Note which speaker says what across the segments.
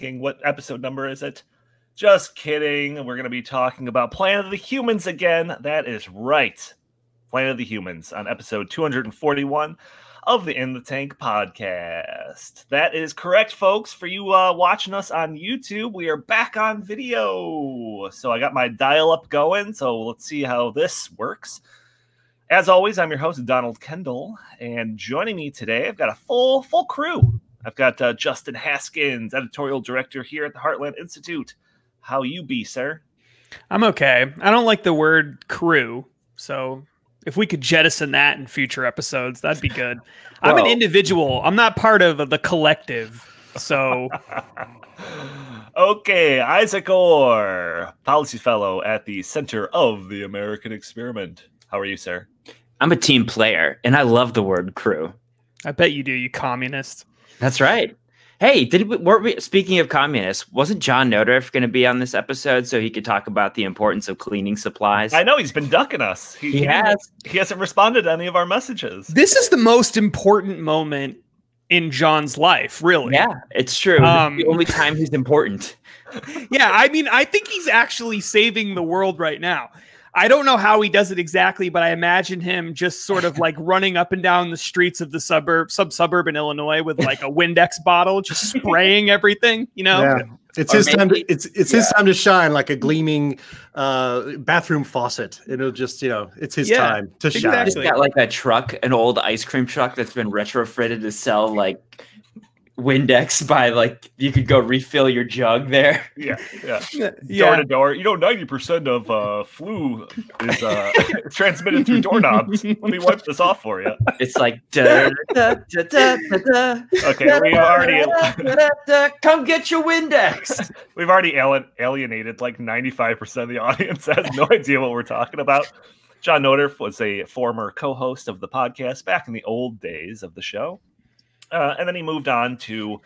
Speaker 1: what episode number is it? Just kidding. We're going to be talking about Planet of the Humans again. That is right. Planet of the Humans on episode 241 of the In the Tank podcast. That is correct, folks. For you uh, watching us on YouTube, we are back on video. So I got my dial up going. So let's see how this works. As always, I'm your host, Donald Kendall. And joining me today, I've got a full, full crew I've got uh, Justin Haskins, editorial director here at the Heartland Institute. How you be, sir?
Speaker 2: I'm okay. I don't like the word crew, so if we could jettison that in future episodes, that'd be good. well, I'm an individual. I'm not part of the collective. So
Speaker 1: Okay, Isaac Orr, policy fellow at the Center
Speaker 3: of the American Experiment. How are you, sir? I'm a team player and I love the word crew. I bet you do, you communist. That's right. Hey, did we, weren't we speaking of communists? Wasn't John Nodriff going to be on this episode so he could talk about the importance of cleaning supplies? I know he's been ducking us.
Speaker 1: He, he has. He hasn't responded to any of our messages.
Speaker 3: This is the
Speaker 2: most important moment in John's life, really. Yeah, it's true. Um, it's the only time
Speaker 3: he's important.
Speaker 2: yeah, I mean, I think he's actually saving the world right now. I don't know how he does it exactly, but I imagine him just sort of like running up and down the streets of the suburb, sub suburban Illinois, with like a Windex bottle, just spraying everything. You know,
Speaker 3: yeah.
Speaker 4: it's or his maybe, time. To, it's it's yeah. his time to shine, like a gleaming uh, bathroom faucet. It'll just you know, it's his yeah, time to exactly. shine. He's got like
Speaker 3: a truck, an old ice cream truck that's been retrofitted to sell like Windex by like you could go refill your jug there.
Speaker 1: Yeah, yeah. yeah. Door to door. You know, ninety percent of uh, flu is uh, transmitted through doorknobs. Let me wipe this off for you. It's like da,
Speaker 3: da, da, da, da,
Speaker 1: okay. We've already
Speaker 3: da, da, come get your Windex.
Speaker 1: we've already alienated like ninety five percent of the audience. Has no idea what we're talking about. John Noder was a former co-host of the podcast back in the old days of the show. Uh, and then he moved on to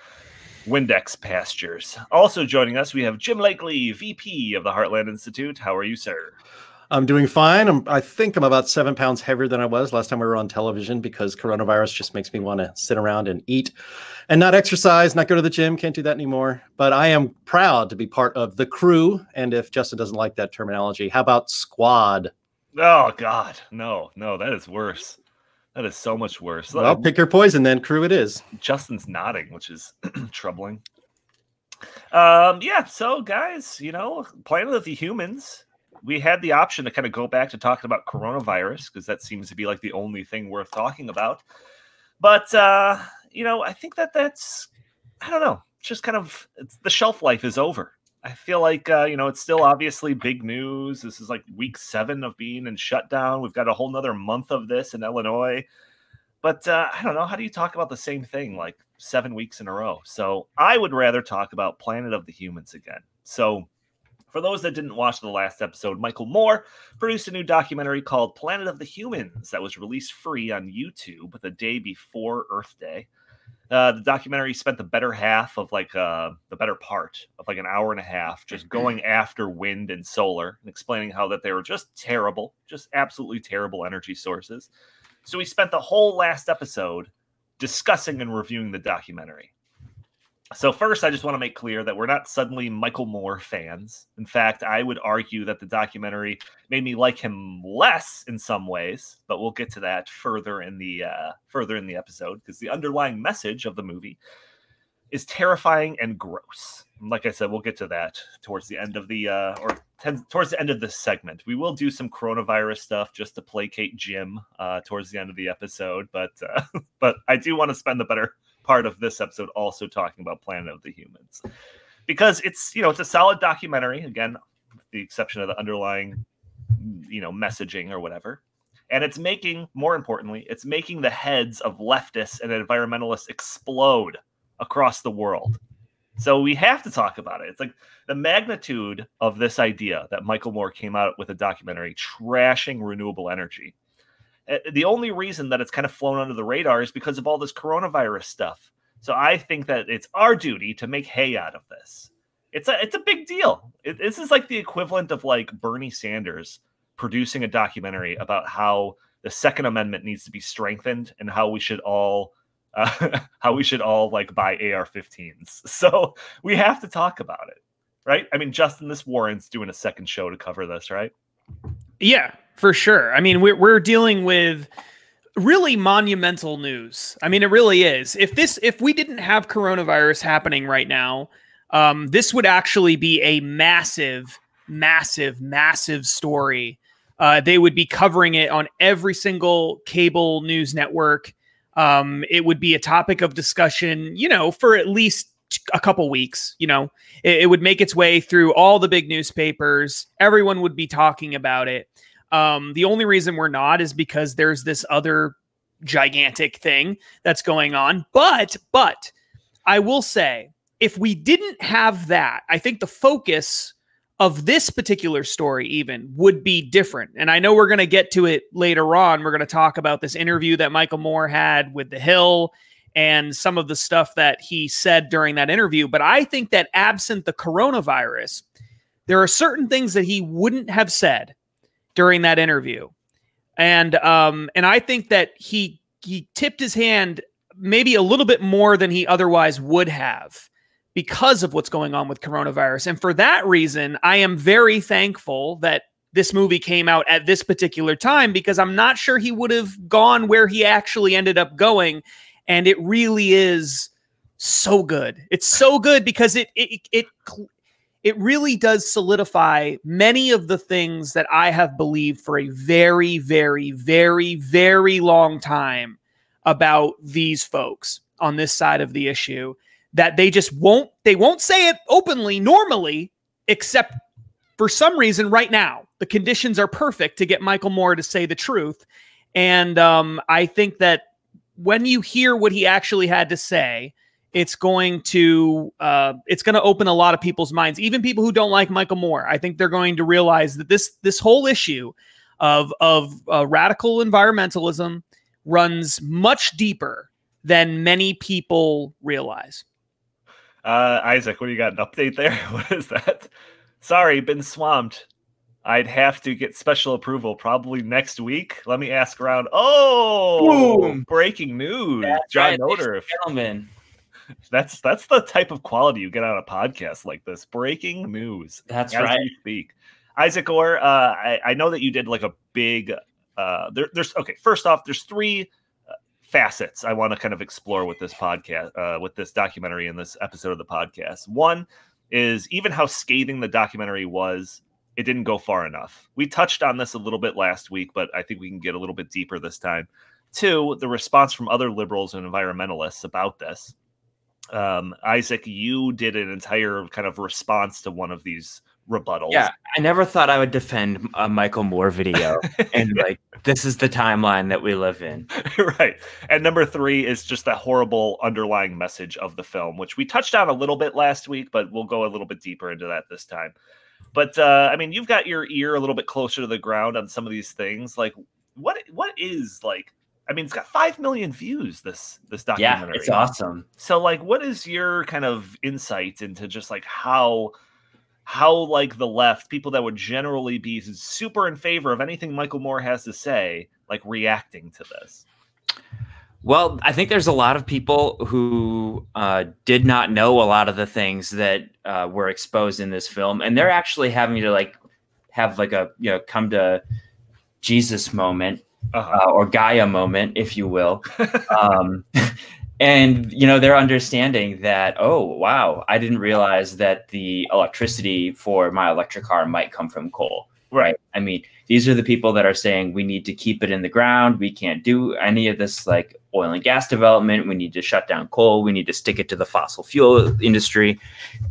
Speaker 1: Windex Pastures. Also joining us, we have Jim Lakely, VP of the Heartland Institute. How are you, sir?
Speaker 4: I'm doing fine. I'm, i think I'm about seven pounds heavier than I was last time we were on television because coronavirus just makes me want to sit around and eat and not exercise, not go to the gym. Can't do that anymore. But I am proud to be part of the crew. And if Justin doesn't like that terminology, how about squad?
Speaker 1: Oh, God. No, no, that is worse. That is so much worse. Well, I'll pick
Speaker 4: your poison then, crew. It is.
Speaker 1: Justin's nodding, which is troubling. Um, yeah, so guys, you know, Planet of the Humans. We had the option to kind of go back to talking about coronavirus because that seems to be like the only thing worth talking about. But uh, you know, I think that that's I don't know, just kind of the shelf life is over I feel like uh, you know it's still obviously big news. This is like week seven of being in shutdown. We've got a whole nother month of this in Illinois. But uh, I don't know. How do you talk about the same thing like seven weeks in a row? So I would rather talk about Planet of the Humans again. So for those that didn't watch the last episode, Michael Moore produced a new documentary called Planet of the Humans that was released free on YouTube the day before Earth Day. Uh, the documentary spent the better half of like uh, the better part of like an hour and a half just going after wind and solar and explaining how that they were just terrible, just absolutely terrible energy sources. So we spent the whole last episode discussing and reviewing the documentary. So, first, I just want to make clear that we're not suddenly Michael Moore fans. In fact, I would argue that the documentary made me like him less in some ways, but we'll get to that further in the uh, further in the episode because the underlying message of the movie is terrifying and gross. like I said, we'll get to that towards the end of the uh, or ten, towards the end of this segment. We will do some coronavirus stuff just to placate Jim uh, towards the end of the episode, but uh, but I do want to spend the better part of this episode also talking about Planet of the Humans because it's you know it's a solid documentary again, the exception of the underlying you know messaging or whatever. And it's making, more importantly, it's making the heads of leftists and environmentalists explode across the world. So we have to talk about it. It's like the magnitude of this idea that Michael Moore came out with a documentary trashing renewable energy uh, the only reason that it's kind of flown under the radar is because of all this coronavirus stuff. So I think that it's our duty to make hay out of this. It's a it's a big deal. It, this is like the equivalent of like Bernie Sanders producing a documentary about how the Second Amendment needs to be strengthened and how we should all uh, how we should all like buy AR-15s. So we have to talk about it, right? I mean, Justin, this Warren's doing a second show to cover this, right?
Speaker 2: Yeah, for sure. I mean, we're we're dealing with really monumental news. I mean, it really is. If this if we didn't have coronavirus happening right now, um, this would actually be a massive, massive, massive story. Uh, they would be covering it on every single cable news network. Um, it would be a topic of discussion, you know, for at least a couple weeks. You know, it, it, would make its way through all the big newspapers. Everyone would be talking about it. Um, the only reason we're not is because there's this other gigantic thing that's going on. But, but I will say, if we didn't have that, I think the focus of this particular story even would be different. And I know we're going to get to it later on. We're going to talk about this interview that Michael Moore had with The Hill and some of the stuff that he said during that interview. But I think that absent the coronavirus, there are certain things that he wouldn't have said during that interview. And um, and I think that he he tipped his hand maybe a little bit more than he otherwise would have because of what's going on with coronavirus. And for that reason, I am very thankful that this movie came out at this particular time because I'm not sure he would have gone where he actually ended up going and it really is so good. It's so good because it it it it really does solidify many of the things that I have believed for a very very very very long time about these folks on this side of the issue that they just won't they won't say it openly normally except for some reason right now the conditions are perfect to get michael moore to say the truth and um, i think that when you hear what he actually had to say, it's going to uh, it's going to open a lot of people's minds, even people who don't like Michael Moore. I think they're going to realize that this this whole issue of of uh, radical environmentalism runs much deeper than many people realize.
Speaker 1: Uh, Isaac, what do you got? An update there? What is that? Sorry, been swamped. I'd have to get special approval probably next week. Let me ask around. Oh, Boom. breaking news, John right, gentlemen. That's that's the type of quality you get on a podcast like this. Breaking news. That's right. speak, Isaac Orr. Uh, I, I know that you did like a big. Uh, there, there's okay. First off, there's three uh, facets I want to kind of explore with this podcast, uh, with this documentary and this episode of the podcast. One is even how scathing the documentary was it didn't go far enough. We touched on this a little bit last week, but I think we can get a little bit deeper this time. Two, the response from other liberals and environmentalists about this. Um, Isaac, you did an entire kind of response to one of these rebuttals. Yeah,
Speaker 3: I never thought I would defend a Michael Moore video, and like this is the timeline that we live in, right? And number
Speaker 1: three is just the horrible underlying message of the film, which we touched on a little bit last week, but we'll go a little bit deeper into that this time. But uh, I mean, you've got your ear a little bit closer to the ground on some of these things. Like, what what is like? I mean, it's got five million views. This this documentary. Yeah, it's awesome. So, like, what is your kind of insight into just like how how like the left people that would generally be super in favor of anything Michael Moore has to say, like reacting to this?
Speaker 3: Well, I think there's a lot of people who uh, did not know a lot of the things that uh, were exposed in this film, and they're actually having to like have like a you know come to Jesus moment uh-huh. uh, or Gaia moment, if you will. um, and you know they're understanding that oh wow, I didn't realize that the electricity for my electric car might come from coal. Right. I mean, these are the people that are saying we need to keep it in the ground. We can't do any of this like oil and gas development. We need to shut down coal. We need to stick it to the fossil fuel industry.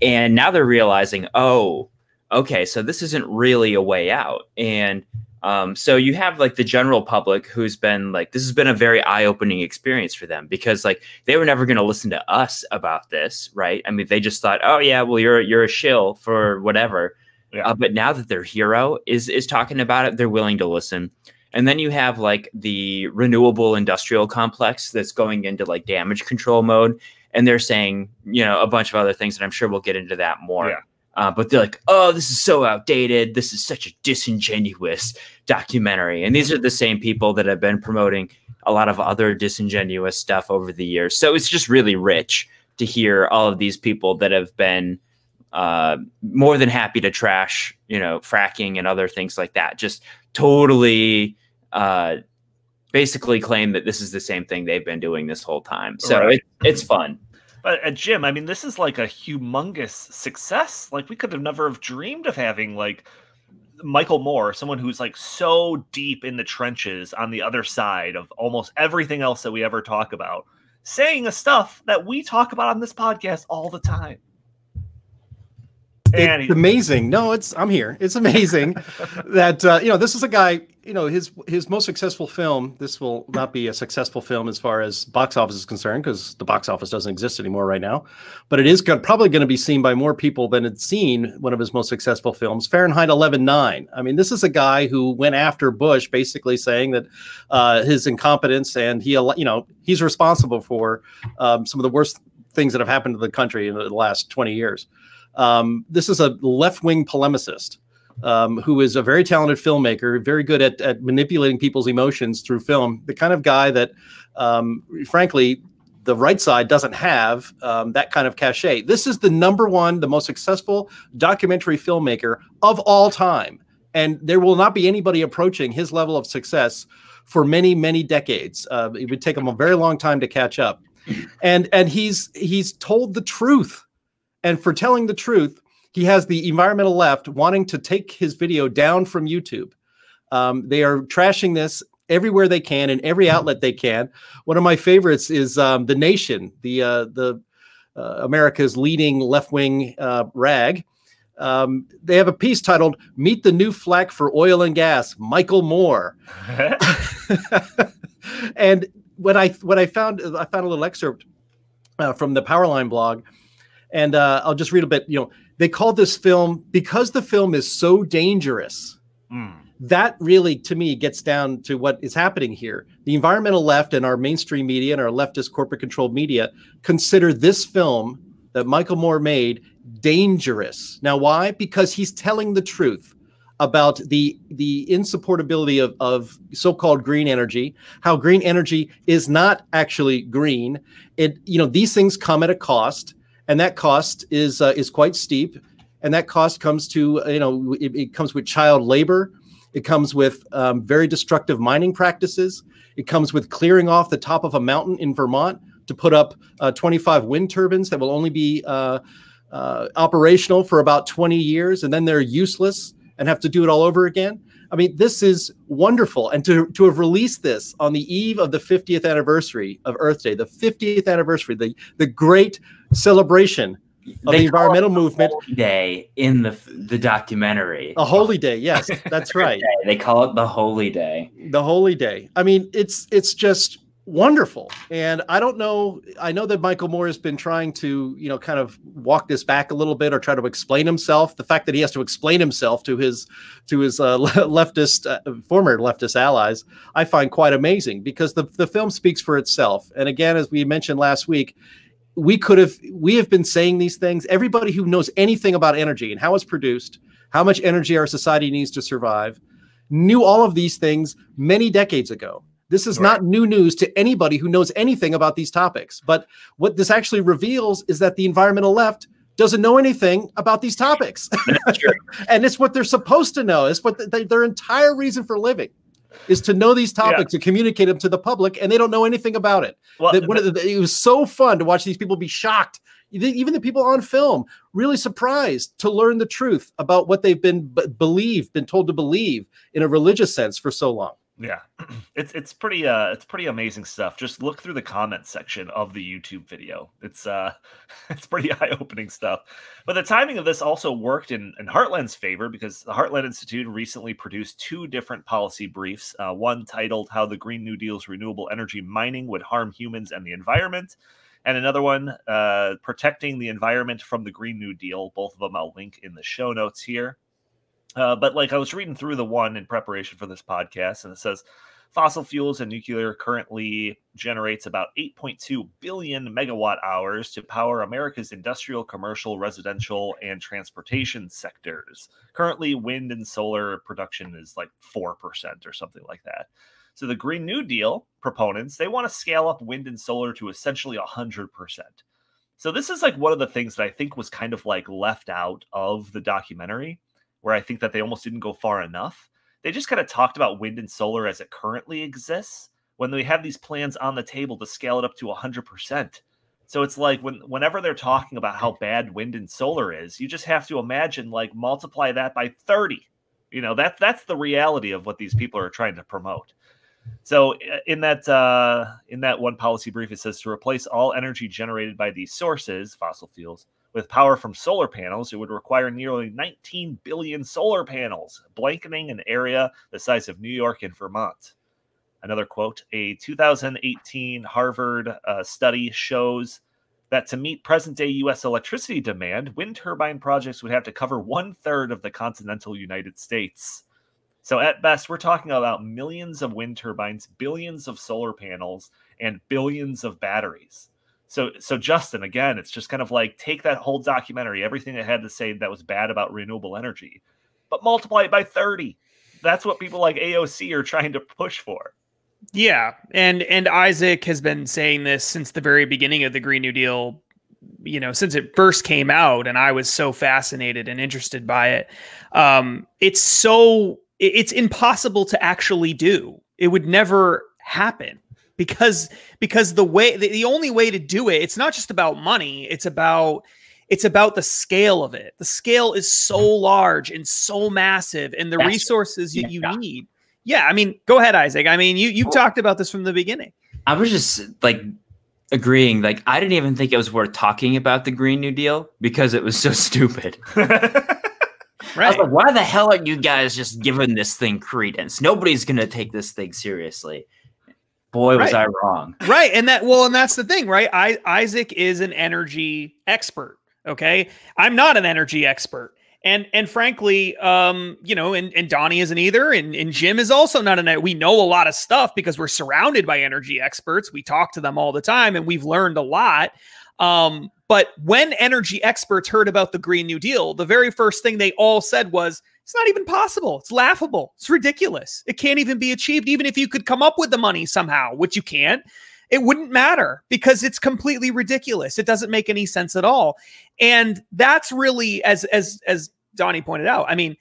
Speaker 3: And now they're realizing, oh, okay, so this isn't really a way out. And um, so you have like the general public who's been like, this has been a very eye opening experience for them because like they were never going to listen to us about this, right? I mean, they just thought, oh yeah, well you're you're a shill for whatever. Yeah. Uh, but now that their hero is is talking about it, they're willing to listen. And then you have like the renewable industrial complex that's going into like damage control mode. And they're saying, you know, a bunch of other things. And I'm sure we'll get into that more. Yeah. Uh, but they're like, oh, this is so outdated. This is such a disingenuous documentary. And these are the same people that have been promoting a lot of other disingenuous stuff over the years. So it's just really rich to hear all of these people that have been uh, more than happy to trash, you know, fracking and other things like that. Just totally uh, basically claim that this is the same thing they've been doing this whole time. So right. it, it's fun.
Speaker 1: But uh, Jim, I mean, this is like a humongous success. Like we could have never have dreamed of having like Michael Moore, someone who's like so deep in the trenches on the other side of almost everything else that we ever talk about, saying the stuff that we talk about on this podcast all the time
Speaker 2: it's amazing.
Speaker 4: No, it's I'm here. It's amazing that uh, you know this is a guy. You know his his most successful film. This will not be a successful film as far as box office is concerned because the box office doesn't exist anymore right now. But it is gonna, probably going to be seen by more people than it's seen one of his most successful films, Fahrenheit 11.9. I mean, this is a guy who went after Bush, basically saying that uh, his incompetence and he you know he's responsible for um, some of the worst things that have happened to the country in the last 20 years. Um, this is a left wing polemicist um, who is a very talented filmmaker, very good at, at manipulating people's emotions through film, the kind of guy that, um, frankly, the right side doesn't have um, that kind of cachet. This is the number one, the most successful documentary filmmaker of all time. And there will not be anybody approaching his level of success for many, many decades. Uh, it would take him a very long time to catch up. And and he's he's told the truth and for telling the truth, he has the environmental left wanting to take his video down from YouTube. Um, they are trashing this everywhere they can in every outlet they can. One of my favorites is um, the Nation, the uh, the uh, America's leading left wing uh, rag. Um, they have a piece titled "Meet the New Flack for Oil and Gas," Michael Moore. and when I when I found I found a little excerpt uh, from the Powerline blog and uh, I'll just read a bit. You know, they call this film because the film is so dangerous. Mm. That really, to me, gets down to what is happening here. The environmental left and our mainstream media and our leftist corporate controlled media consider this film that Michael Moore made dangerous. Now, why? Because he's telling the truth about the the insupportability of, of so-called green energy, how green energy is not actually green. It, you know, these things come at a cost and that cost is uh, is quite steep, and that cost comes to you know it, it comes with child labor, it comes with um, very destructive mining practices, it comes with clearing off the top of a mountain in Vermont to put up uh, 25 wind turbines that will only be uh, uh operational for about 20 years, and then they're useless and have to do it all over again. I mean, this is wonderful. And to, to have released this on the eve of the 50th anniversary of Earth Day, the 50th anniversary, the, the great celebration of they the environmental movement.
Speaker 3: Day in the the documentary. A holy day, yes, that's right. they call it the holy day. The holy day. I mean, it's it's just
Speaker 4: wonderful. And I don't know, I know that Michael Moore has been trying to, you know, kind of walk this back a little bit or try to explain himself. The fact that he has to explain himself to his to his uh, leftist uh, former leftist allies, I find quite amazing because the the film speaks for itself. And again, as we mentioned last week, we could have we have been saying these things. Everybody who knows anything about energy and how it's produced, how much energy our society needs to survive, knew all of these things many decades ago this is right. not new news to anybody who knows anything about these topics. But what this actually reveals is that the environmental left doesn't know anything about these topics. and it's what they're supposed to know. It's what they, their entire reason for living is to know these topics yeah. and communicate them to the public, and they don't know anything about it. Well, the, it was so fun to watch these people be shocked. Even the people on film really surprised to learn the truth about what they've been believed, been told to believe in a religious sense for so long.
Speaker 1: Yeah, it's it's pretty uh it's pretty amazing stuff. Just look through the comment section of the YouTube video. It's uh it's pretty eye opening stuff. But the timing of this also worked in, in Heartland's favor because the Heartland Institute recently produced two different policy briefs. Uh, one titled "How the Green New Deal's Renewable Energy Mining Would Harm Humans and the Environment," and another one uh, "Protecting the Environment from the Green New Deal." Both of them I'll link in the show notes here. Uh, but like I was reading through the one in preparation for this podcast, and it says fossil fuels and nuclear currently generates about 8.2 billion megawatt hours to power America's industrial, commercial, residential, and transportation sectors. Currently, wind and solar production is like 4% or something like that. So the Green New Deal proponents, they want to scale up wind and solar to essentially 100%. So this is like one of the things that I think was kind of like left out of the documentary where I think that they almost didn't go far enough. They just kind of talked about wind and solar as it currently exists when we have these plans on the table to scale it up to 100%. So it's like when whenever they're talking about how bad wind and solar is, you just have to imagine like multiply that by 30. You know, that that's the reality of what these people are trying to promote. So uh, in that uh, in that one policy brief, it says to replace all energy generated by these sources, fossil fuels, with power from solar panels, it would require nearly 19 billion solar panels, blanketing an area the size of New York and Vermont. Another quote A 2018 Harvard uh, study shows that to meet present day U.S. electricity demand, wind turbine projects would have to cover one third of the continental United States. So, at best, we're talking about millions of wind turbines, billions of solar panels, and billions of batteries so so justin again it's just kind of like take that whole documentary everything that had to say that was bad about renewable energy but multiply it by 30 that's what people like aoc are trying to push for
Speaker 2: yeah and and isaac has been saying this since the very beginning of the green new deal you know since it first came out and i was so fascinated and interested by it um it's so it's impossible to actually do it would never happen because because the way the, the only way to do it, it's not just about money. It's about it's about the scale of it. The scale is so mm-hmm. large and so massive, and the That's resources you, you need. Yeah, I mean, go ahead, Isaac. I mean, you you talked about this from the beginning.
Speaker 3: I was just like agreeing. Like, I didn't even think it was worth talking about the Green New Deal because it was so stupid. Right. I was like, why the hell are you guys just giving this thing credence? Nobody's going to take this thing seriously boy was i wrong
Speaker 2: right and that well and that's the thing right i isaac is an energy expert okay i'm not an energy expert and and frankly um you know and, and donnie isn't either and, and jim is also not an we know a lot of stuff because we're surrounded by energy experts we talk to them all the time and we've learned a lot um but when energy experts heard about the green new deal the very first thing they all said was it's not even possible. It's laughable. It's ridiculous. It can't even be achieved, even if you could come up with the money somehow, which you can't. It wouldn't matter because it's completely ridiculous. It doesn't make any sense at all. And that's really, as as as Donnie pointed out, I mean,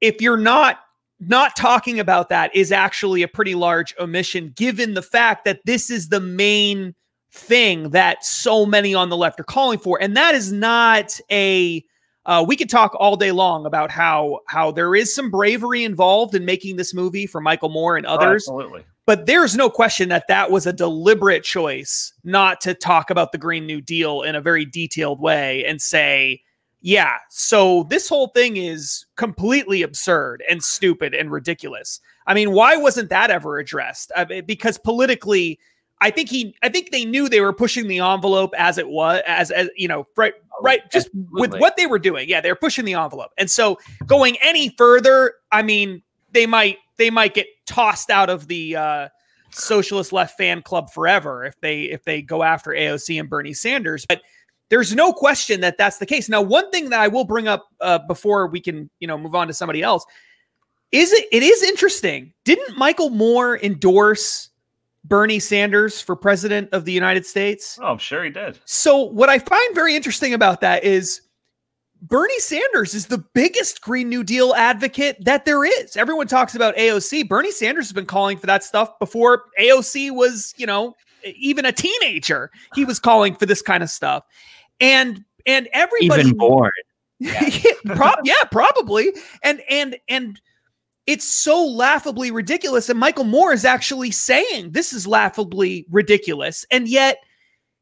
Speaker 2: if you're not not talking about that is actually a pretty large omission, given the fact that this is the main thing that so many on the left are calling for. And that is not a uh, we could talk all day long about how how there is some bravery involved in making this movie for Michael Moore and others. Oh, absolutely. But there's no question that that was a deliberate choice not to talk about the Green New Deal in a very detailed way and say, yeah, so this whole thing is completely absurd and stupid and ridiculous. I mean, why wasn't that ever addressed? I mean, because politically, I think he I think they knew they were pushing the envelope as it was as as you know right oh, right just Absolutely. with what they were doing. Yeah, they're pushing the envelope. And so going any further, I mean, they might they might get tossed out of the uh socialist left fan club forever if they if they go after AOC and Bernie Sanders, but there's no question that that's the case. Now, one thing that I will bring up uh, before we can, you know, move on to somebody else is it, it is interesting. Didn't Michael Moore endorse Bernie Sanders for president of the United States? Oh, I'm sure he did. So, what I find very interesting about that is Bernie Sanders is the biggest Green New Deal advocate that there is. Everyone talks about AOC. Bernie Sanders has been calling for that stuff before AOC was, you know, even a teenager. He was calling for this kind of stuff. And and everybody even born.
Speaker 3: yeah,
Speaker 2: prob- yeah, probably. And and and it's so laughably ridiculous. And Michael Moore is actually saying this is laughably ridiculous. And yet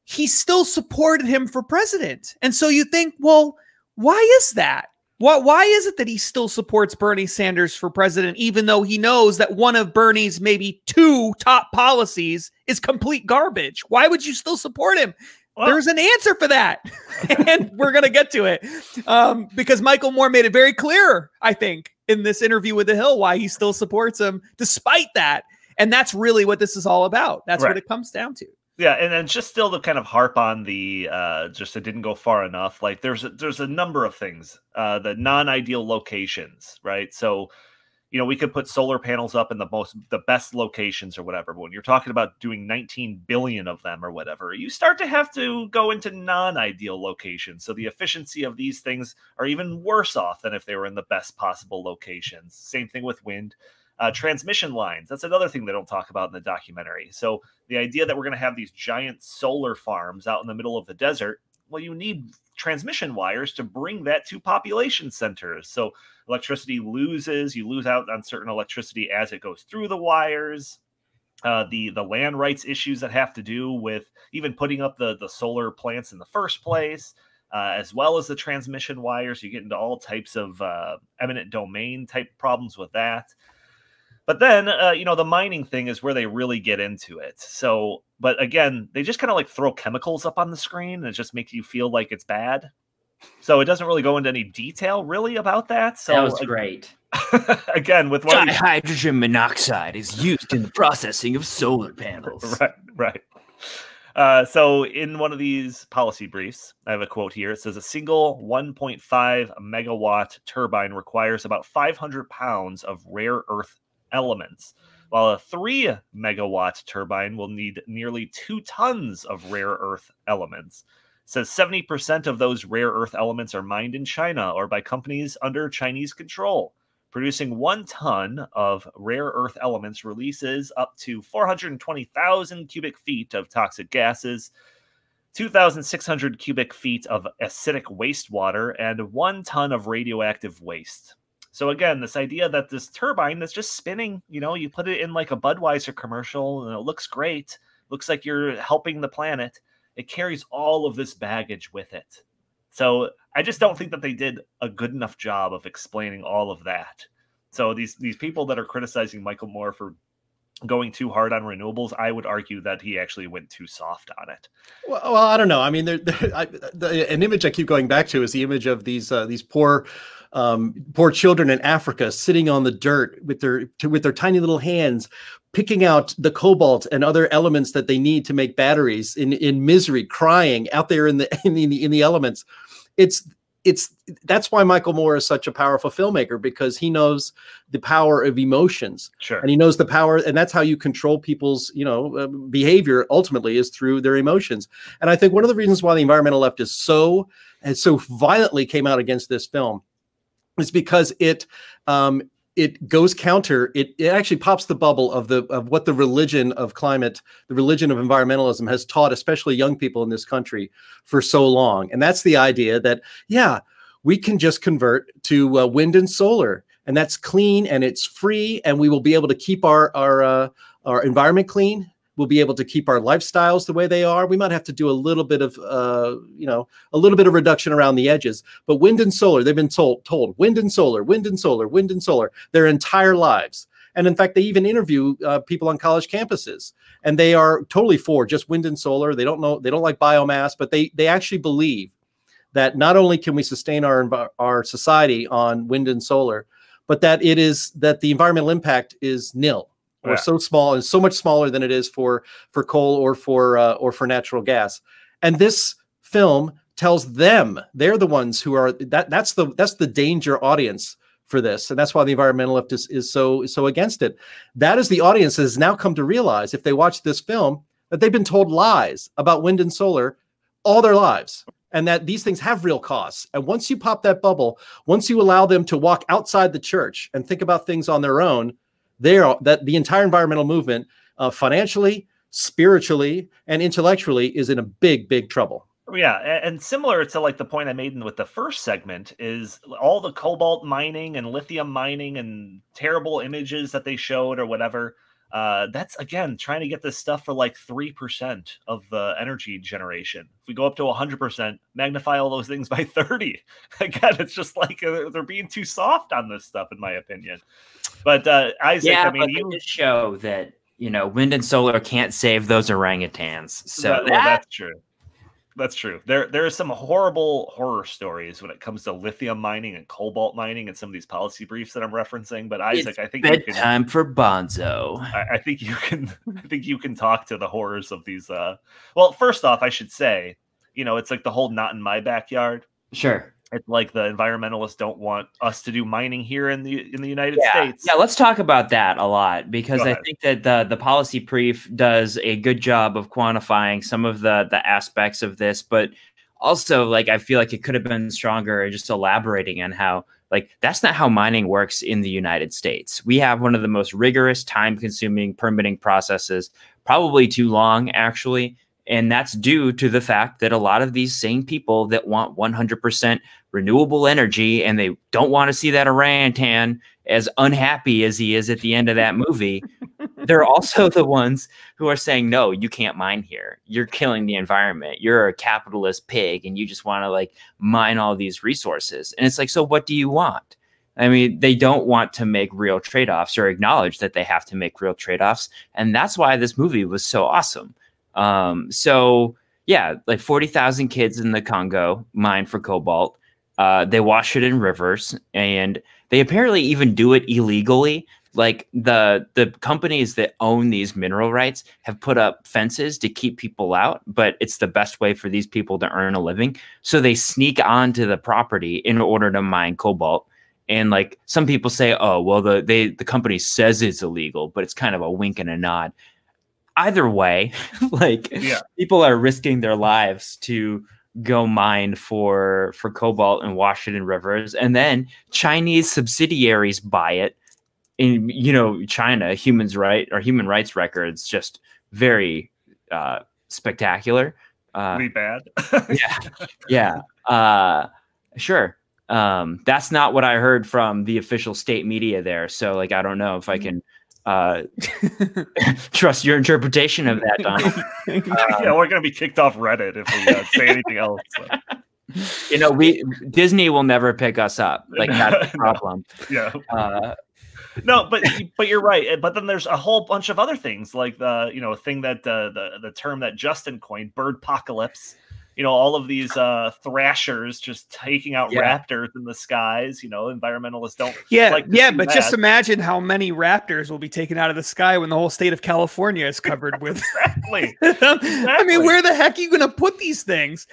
Speaker 2: he still supported him for president. And so you think, well, why is that? Why, why is it that he still supports Bernie Sanders for president, even though he knows that one of Bernie's maybe two top policies is complete garbage? Why would you still support him? Well, There's an answer for that, and we're going to get to it um, because Michael Moore made it very clear, I think, in this interview with the Hill why he still supports him despite that. And that's really what this is all about. That's right. what it comes down to. Yeah, and then just
Speaker 1: still to kind of harp on the uh, just it didn't go far enough. Like there's a, there's a number of things uh, the non ideal locations, right? So you know, we could put solar panels up in the most the best locations or whatever. But when you're talking about doing 19 billion of them or whatever, you start to have to go into non-ideal locations. So the efficiency of these things are even worse off than if they were in the best possible locations. Same thing with wind. Uh, transmission lines. That's another thing they don't talk about in the documentary. So the idea that we're going to have these giant solar farms out in the middle of the desert well, you need transmission wires to bring that to population centers. So electricity loses, you lose out on certain electricity as it goes through the wires. Uh, the the land rights issues that have to do with even putting up the the solar plants in the first place, uh, as well as the transmission wires. You get into all types of uh, eminent domain type problems with that. But then, uh, you know, the mining thing is where they really get into it. So, but again, they just kind of like throw chemicals up on the screen and it just makes you feel like it's bad. So it doesn't really go into any detail really about that. So that was
Speaker 3: great. again, with what hydrogen monoxide is used in the processing of solar panels. Right, right. Uh,
Speaker 1: so, in one of these policy briefs, I have a quote here. It says a single 1.5 megawatt turbine requires about 500 pounds of rare earth elements, while a three megawatt turbine will need nearly two tons of rare earth elements. It says 70% of those rare earth elements are mined in China or by companies under Chinese control. Producing one ton of rare earth elements releases up to 420,000 cubic feet of toxic gases, 2,600 cubic feet of acidic wastewater, and one ton of radioactive waste. So again, this idea that this turbine that's just spinning, you know, you put it in like a Budweiser commercial and it looks great, looks like you're helping the planet. It carries all of this baggage with it. So I just don't think that they did a good enough job of explaining all of that. So these these people that are criticizing Michael Moore for going too hard on renewables, I would argue that he actually went too soft on it.
Speaker 4: Well, well I don't know. I mean, there, there, I, the, an image I keep going back to is the image of these uh, these poor um, poor children in Africa sitting on the dirt with their with their tiny little hands, picking out the cobalt and other elements that they need to make batteries in in misery, crying out there in the in the, in the elements. It's it's that's why Michael Moore is such a powerful filmmaker because he knows the power of emotions, sure. and he knows the power, and that's how you control people's you know uh, behavior ultimately is through their emotions. And I think one of the reasons why the environmental left is so and so violently came out against this film is because it um, it goes counter it, it actually pops the bubble of the of what the religion of climate the religion of environmentalism has taught especially young people in this country for so long and that's the idea that yeah we can just convert to uh, wind and solar and that's clean and it's free and we will be able to keep our our uh, our environment clean we'll be able to keep our lifestyles the way they are. We might have to do a little bit of, uh, you know, a little bit of reduction around the edges. But wind and solar, they've been told, told wind and solar, wind and solar, wind and solar, their entire lives. And in fact, they even interview uh, people on college campuses, and they are totally for just wind and solar. They don't know, they don't like biomass, but they they actually believe that not only can we sustain our our society on wind and solar, but that it is that the environmental impact is nil or yeah. so small and so much smaller than it is for for coal or for uh, or for natural gas. And this film tells them they're the ones who are that that's the that's the danger audience for this and that's why the environmental left is, is so so against it that is the audience that has now come to realize if they watch this film that they've been told lies about wind and solar all their lives and that these things have real costs and once you pop that bubble once you allow them to walk outside the church and think about things on their own they are that the entire environmental movement, uh, financially, spiritually, and intellectually, is in a big, big trouble.
Speaker 1: Oh, yeah, and similar to like the point I made with the first segment is all the cobalt mining and lithium mining and terrible images that they showed or whatever uh, that's again trying to get this stuff for like 3% of the energy generation. If we go up to 100%, magnify all those things by 30. Again, it's just like they're being too soft on this stuff, in my opinion. But uh, Isaac, yeah, I mean, you
Speaker 3: show that, you know, wind and solar can't save those orangutans. So that, that's true.
Speaker 1: That's true. There there are some horrible horror stories when it comes to lithium mining and cobalt mining and some of these policy briefs that I'm referencing. But Isaac, it's I think bedtime
Speaker 3: can, for Bonzo.
Speaker 1: I, I, think you can I think you can talk to the horrors of these uh well, first off, I should say, you know, it's like the whole not in my backyard. Sure it's like the environmentalists don't want us to do mining here in the in the United yeah. States.
Speaker 3: Yeah, let's talk about that a lot because I think that the the policy brief does a good job of quantifying some of the the aspects of this, but also like I feel like it could have been stronger just elaborating on how like that's not how mining works in the United States. We have one of the most rigorous, time consuming permitting processes, probably too long actually and that's due to the fact that a lot of these same people that want 100% renewable energy and they don't want to see that orangutan as unhappy as he is at the end of that movie, they're also the ones who are saying, no, you can't mine here. You're killing the environment. You're a capitalist pig and you just want to like mine all these resources. And it's like, so what do you want? I mean, they don't want to make real trade offs or acknowledge that they have to make real trade offs. And that's why this movie was so awesome um, so yeah, like 40,000 kids in the Congo mine for cobalt. Uh, they wash it in rivers and they apparently even do it illegally. Like the the companies that own these mineral rights have put up fences to keep people out, but it's the best way for these people to earn a living. So they sneak onto the property in order to mine cobalt. And like some people say, oh well, the they the company says it's illegal, but it's kind of a wink and a nod either way, like yeah. people are risking their lives to go mine for for cobalt and Washington rivers, and then Chinese subsidiaries buy it. In you know China, humans right or human rights records just very uh, spectacular. Uh, Pretty
Speaker 1: bad.
Speaker 3: yeah, yeah, uh, sure. Um, that's not what I heard from the official state media there. So like, I don't know if I mm-hmm. can uh, trust your interpretation of that, Donald.
Speaker 1: yeah, we're gonna be kicked off
Speaker 3: Reddit if we uh, say anything else. So. You know, we Disney will never pick us up. Like that's the problem.
Speaker 1: yeah. Uh, no, but but you're right. Eh, but then there's a whole bunch of other things, like the you know thing that uh, the the term that Justin coined, bird apocalypse you know all of these uh thrashers just taking out yeah. raptors in the skies you know environmentalists don't yeah like yeah but that. just
Speaker 2: imagine how many raptors will be taken out of the sky when the whole state of california is covered with exactly. exactly. i mean where the heck are you going to put these things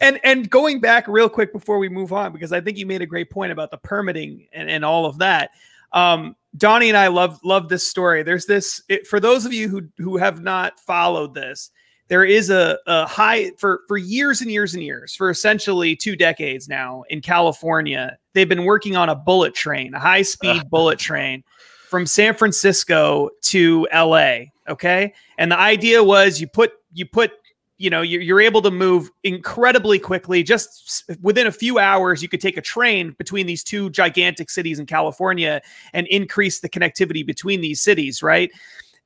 Speaker 2: and and going back real quick before we move on because i think you made a great point about the permitting and, and all of that um donnie and i love love this story there's this it, for those of you who who have not followed this there is a, a high for for years and years and years for essentially two decades now in california they've been working on a bullet train a high speed bullet train from san francisco to la okay and the idea was you put you put you know you're, you're able to move incredibly quickly just within a few hours you could take a train between these two gigantic cities in california and increase the connectivity between these cities right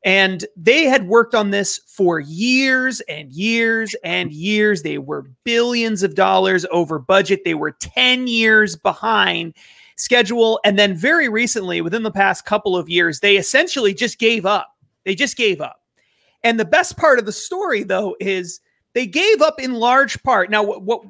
Speaker 2: and they had worked on this for years and years and years. They were billions of dollars over budget. They were 10 years behind schedule. And then, very recently, within the past couple of years, they essentially just gave up. They just gave up. And the best part of the story, though, is they gave up in large part. Now, what, what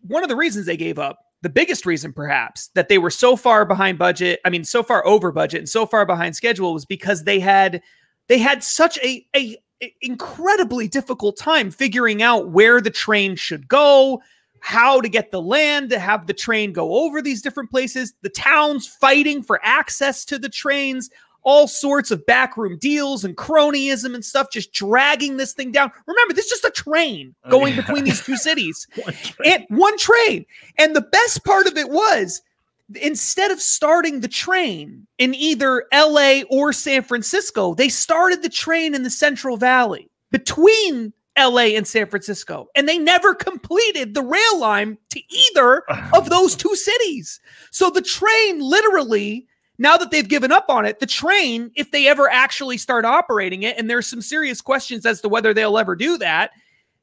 Speaker 2: one of the reasons they gave up the biggest reason perhaps that they were so far behind budget i mean so far over budget and so far behind schedule was because they had they had such a, a incredibly difficult time figuring out where the train should go, how to get the land to have the train go over these different places, the towns fighting for access to the trains, all sorts of backroom deals and cronyism and stuff, just dragging this thing down. Remember, this is just a train oh, going oh, yeah. between these two cities. one And one train. And the best part of it was instead of starting the train in either LA or San Francisco, they started the train in the Central Valley between LA and San Francisco. And they never completed the rail line to either of those two cities. So the train literally, now that they've given up on it, the train, if they ever actually start operating it, and there's some serious questions as to whether they'll ever do that,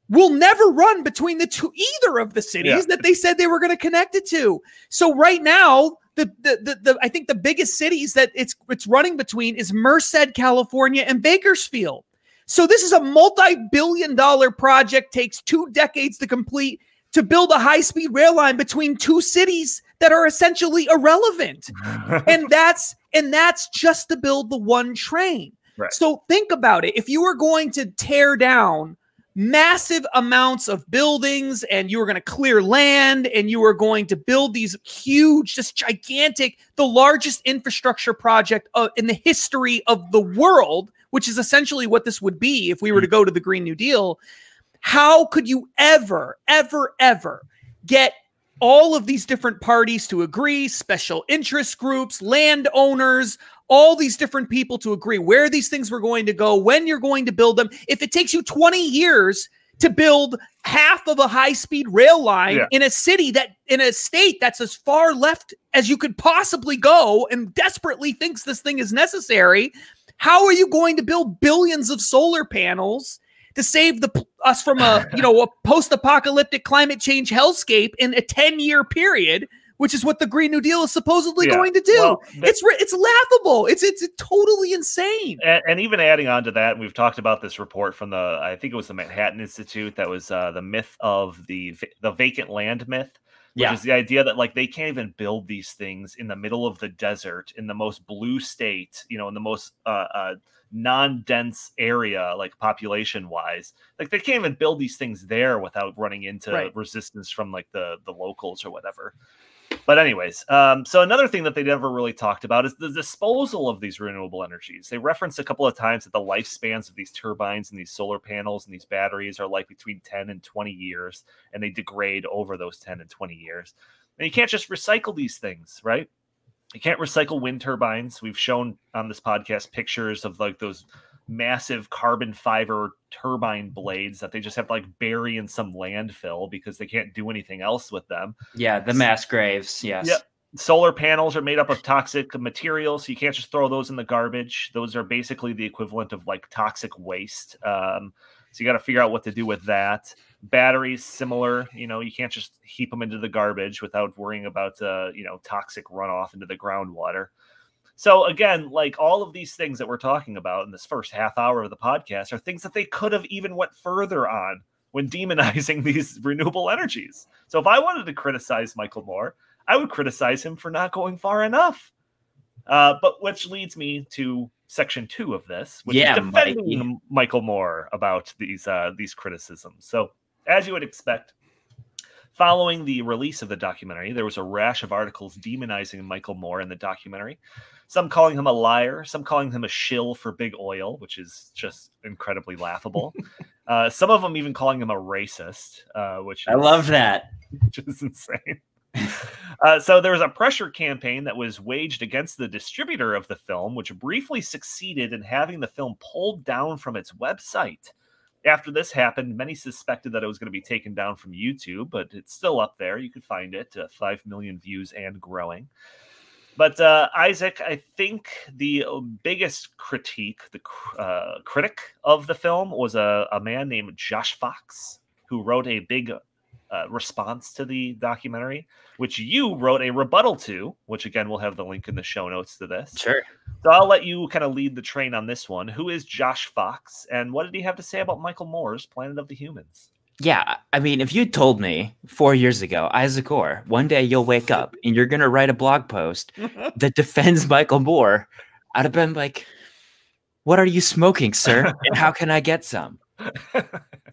Speaker 2: will never run between the two either of the cities yeah. that they said they were going to connect it to. So right now, the, the, the the I think the biggest cities that it's it's running between is Merced, California, and Bakersfield. So this is a multi-billion dollar project takes 2 decades to complete to build a high-speed rail line between two cities that are essentially irrelevant. and that's and that's just to build the one train. Right. So think about it. If you were going to tear down massive amounts of buildings and you were going to clear land and you were going to build these huge just gigantic the largest infrastructure project uh, in the history of the world which is essentially what this would be if we were to go to the green new deal how could you ever ever ever get all of these different parties to agree special interest groups landowners all these different people to agree where these things were going to go, when you're going to build them. If it takes you 20 years to build half of a high speed rail line yeah. in a city that in a state that's as far left as you could possibly go and desperately thinks this thing is necessary, how are you going to build billions of solar panels? to save the us from a you know a post-apocalyptic climate change hellscape in a 10-year period which is what the Green New Deal is supposedly yeah. going to do. Well, it's it's laughable. It's it's totally insane.
Speaker 1: And, and, even adding on to that, we've talked about this report from the I think it was the Manhattan Institute that was uh, the myth of the the vacant land myth. Which yeah. is the idea that like they can't even build these things in the middle of the desert in the most blue state, you know, in the most uh, uh, non-dense area like population wise like they can't even build these things there without running into right. resistance from like the the locals or whatever but anyways, um, so another thing that they never really talked about is the disposal of these renewable energies. They referenced a couple of times that the lifespans of these turbines and these solar panels and these batteries are like between 10 and 20 years, and they degrade over those 10 and 20 years. And you can't just recycle these things, right? You can't recycle wind turbines. We've shown on this podcast pictures of like those massive carbon fiber turbine blades that they just have to like bury in some landfill because they can't do anything else with them.
Speaker 3: Yeah, the mass graves. Yes. Yep.
Speaker 1: Solar panels are made up of toxic materials, so you can't just throw those in the garbage. Those are basically the equivalent of like toxic waste. Um, so you got to figure out what to do with that. Batteries, similar. You know, you can't just heap them into the garbage without worrying about uh, you know toxic runoff into the groundwater. So again, like all of these things that we're talking about in this first half hour of the podcast are things that they could have even went further on when demonizing these renewable energies. So if I wanted to criticize Michael Moore, I would criticize him for not going far enough. Uh, but which leads me to section two
Speaker 3: of this, which yeah, is defending
Speaker 1: Michael Moore about these uh, these criticisms. So as you would expect, following the release of the documentary, there was a rash of articles demonizing Michael Moore in the documentary some calling him a liar, some calling him a shill for big oil, which is just incredibly laughable. uh, some of them even calling him a racist, uh, which I is, love that, which is insane. Uh, so there was a pressure campaign that was waged against the distributor of the film, which briefly succeeded in having the film pulled down from its website. After this happened, many suspected that it was going to be taken down from YouTube, but it's still up there. You could find it, uh, 5 million views and growing. But uh, Isaac, I think the biggest critique, the uh, critic of the film, was a, a, man named Josh Fox, who wrote a big uh, response to the documentary, which you wrote a rebuttal to, which again, we'll have the link in the show notes to this. Sure. So I'll let you kind of lead the train on this one. Who is Josh Fox, and what did he have to say about Michael Moore's Planet of the Humans?
Speaker 3: Yeah, I mean, if you told me four years ago, Isaac Orr, one day you'll wake up and you're gonna write a blog post that defends Michael Moore, I'd have been like, "What are you smoking, sir? And how can I get some?"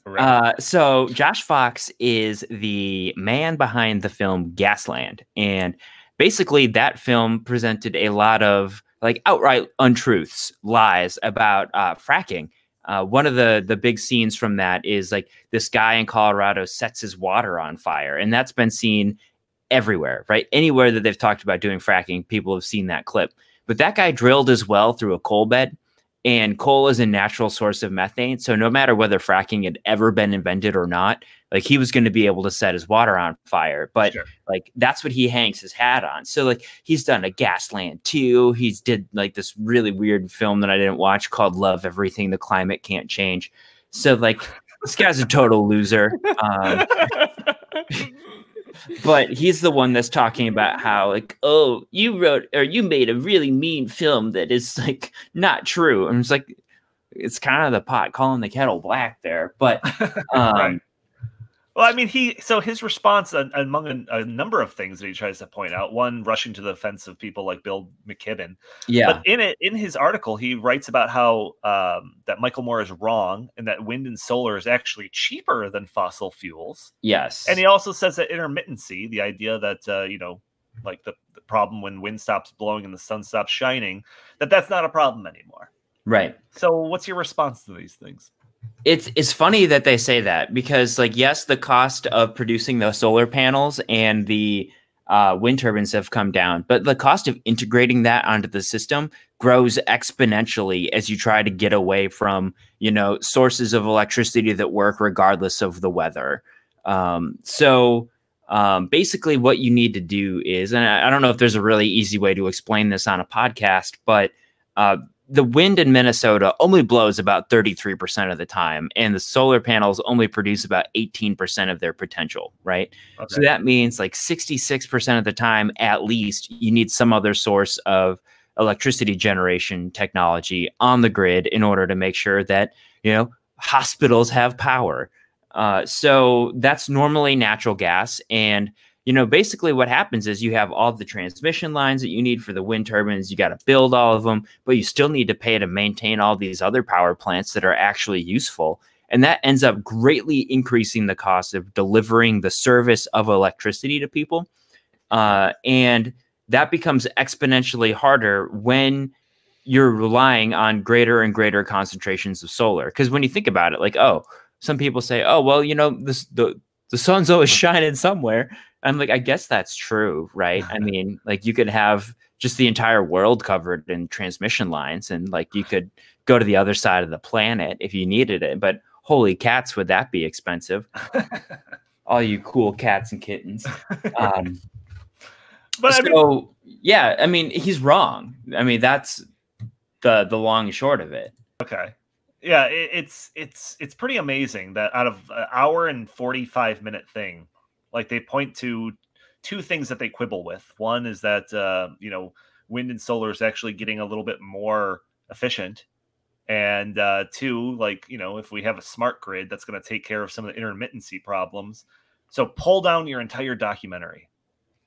Speaker 3: right. uh, so Josh Fox is the man behind the film Gasland, and basically that film presented a lot of like outright untruths, lies about uh, fracking uh, one of the the big scenes from that is like this guy in Colorado sets his water on fire, and that's been seen everywhere, right? Anywhere that they've talked about doing fracking, people have seen that clip. But that guy drilled as well through a coal bed, and coal is a natural source of methane. So no matter whether fracking had ever been invented or not, like he was going to be able to set his water on fire. But sure. like that's what he hangs his hat on. So like he's done a Gasland too. He's did like this really weird film that I didn't watch called Love Everything the Climate Can't Change. So like this guy's a total loser. Um, but he's the one that's talking about how like oh you wrote or you made a really mean film that is like not true and it's like it's kind of the pot calling the kettle black there but um right. Well, I mean,
Speaker 1: he so his response uh, among a, a, number of things that he tries to point out. One, rushing to the offense of people like Bill McKibben. Yeah. But in it, in his article, he writes about how um, that Michael Moore is wrong and that wind and solar is actually cheaper than fossil fuels. Yes. And he also says that intermittency, the idea that uh, you know, like the, the problem when wind stops blowing and the sun stops shining, that that's not a problem anymore. Right. So, what's your response to these things?
Speaker 3: It's it's funny that they say that because like yes, the cost of producing the solar panels and the uh, wind turbines have come down, but the cost of integrating that onto the system grows exponentially as you try to get away from you know sources of electricity that work regardless of the weather. Um, so um, basically, what you need to do is, and I, I, don't know if there's a really easy way to explain this on a podcast, but uh, the wind in Minnesota only blows about 33% of the time, and the solar panels only produce about 18% of their potential, right? Okay. So that means like 66% of the time, at least, you need some other source of electricity generation technology on the grid in order to make sure that, you know, hospitals have power. Uh, so that's normally natural gas. And you know, basically what happens is you have all the transmission lines that you need for the wind turbines. You got to build all of them, but you still need to pay to maintain all these other power plants that are actually useful. And that ends up greatly increasing the cost of delivering the service of electricity to people. Uh, and that becomes exponentially harder when you're relying on greater and greater concentrations of solar. Because when you think about it, like, oh, some people say, oh, well, you know, this, the, the sun's always shining somewhere I'm like, I guess that's true, right? I mean, like you could have just the entire world covered in transmission lines and like you could go to the other side of the planet if you needed it. But holy cats, would that be expensive? All you cool cats and kittens. Um, but so, I mean, yeah, I mean, he's wrong. I mean, that's the the long short of it. Okay.
Speaker 1: Yeah, it, it's it's it's pretty amazing that out of an hour and 45 minute thing, like they point to two things that they quibble with. One is that uh, you know wind and solar is actually getting a little bit more efficient, and uh, two, like you know if we have a smart grid, that's going to take care of some of the intermittency problems. So pull down your entire documentary.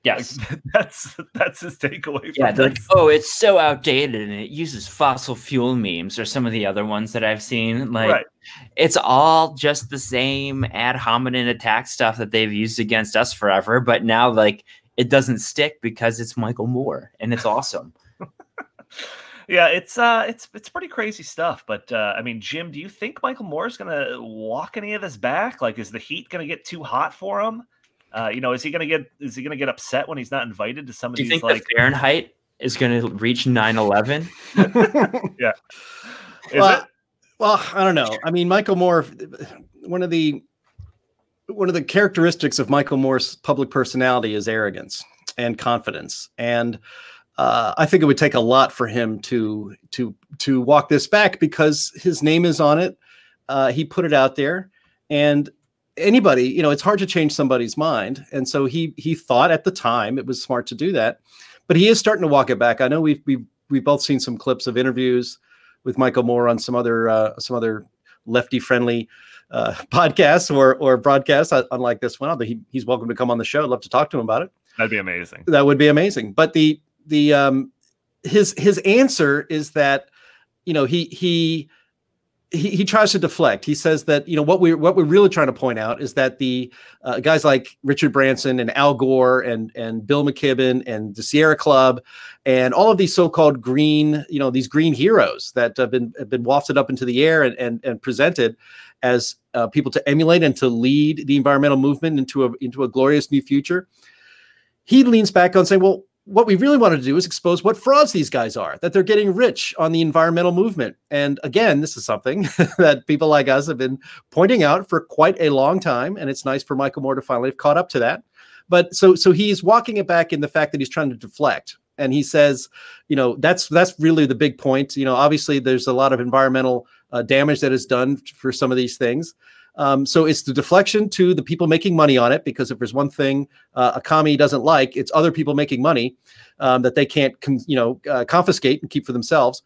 Speaker 1: Yes, like, that's
Speaker 3: that's his takeaway. Yeah, like oh, it's so outdated and it uses fossil fuel memes or some of the other ones that I've seen. Like, right. it's all just the same ad hominem attack stuff that they've used against us forever, but now like it doesn't stick because it's Michael Moore and it's awesome.
Speaker 1: yeah, it's uh, it's it's pretty crazy stuff. But uh, I mean, Jim, do you think Michael Moore is gonna walk any of this back? Like, is the heat gonna get too hot for him? Uh, you know, is he gonna get is he gonna get upset when he's not invited to some of these? think like, the Fahrenheit
Speaker 3: is gonna reach 9-11?
Speaker 4: yeah. Is well, it? well, I don't know. I mean, Michael Moore, one of the one of the characteristics of Michael Moore's public personality is arrogance and confidence, and uh, I think it would take a lot for him to to to walk this back because his name is on it. Uh, he put it out there, and anybody, you know, it's hard to change somebody's mind. And so he he thought at the time it was smart to do that, but he is starting to walk it back. I know we've we've we've both seen some clips of interviews with Michael Moore on some other uh, some other lefty friendly uh, podcasts or or broadcasts, uh, unlike this one. Although he, he's welcome to come on the show. I'd love to talk to him about it. That'd be amazing. That would be amazing. But the the um, his his answer is that you know he he he, he tries to deflect. He says that you know what we're what we're really trying to point out is that the uh, guys like Richard Branson and Al Gore and and Bill McKibben and the Sierra Club and all of these so-called green you know these green heroes that have been have been wafted up into the air and and, and presented as uh, people to emulate and to lead the environmental movement into a into a glorious new future. He leans back on saying, well, what we really wanted to do is expose what frauds these guys are, that they're getting rich on the environmental movement. And again, this is something that people like us have been pointing out for quite a long time. And it's nice for Michael Moore to finally have caught up to that. But so so he's walking it back in the fact that he's trying to deflect. And he says, you know, that's that's really the big point. You know, obviously there's a lot of environmental uh, damage that is done for some of these things. Um, so it's the deflection to the people making money on it, because if there's one thing uh, a commie doesn't like, it's other people making money um, that they can't, you know, uh, confiscate and keep for themselves.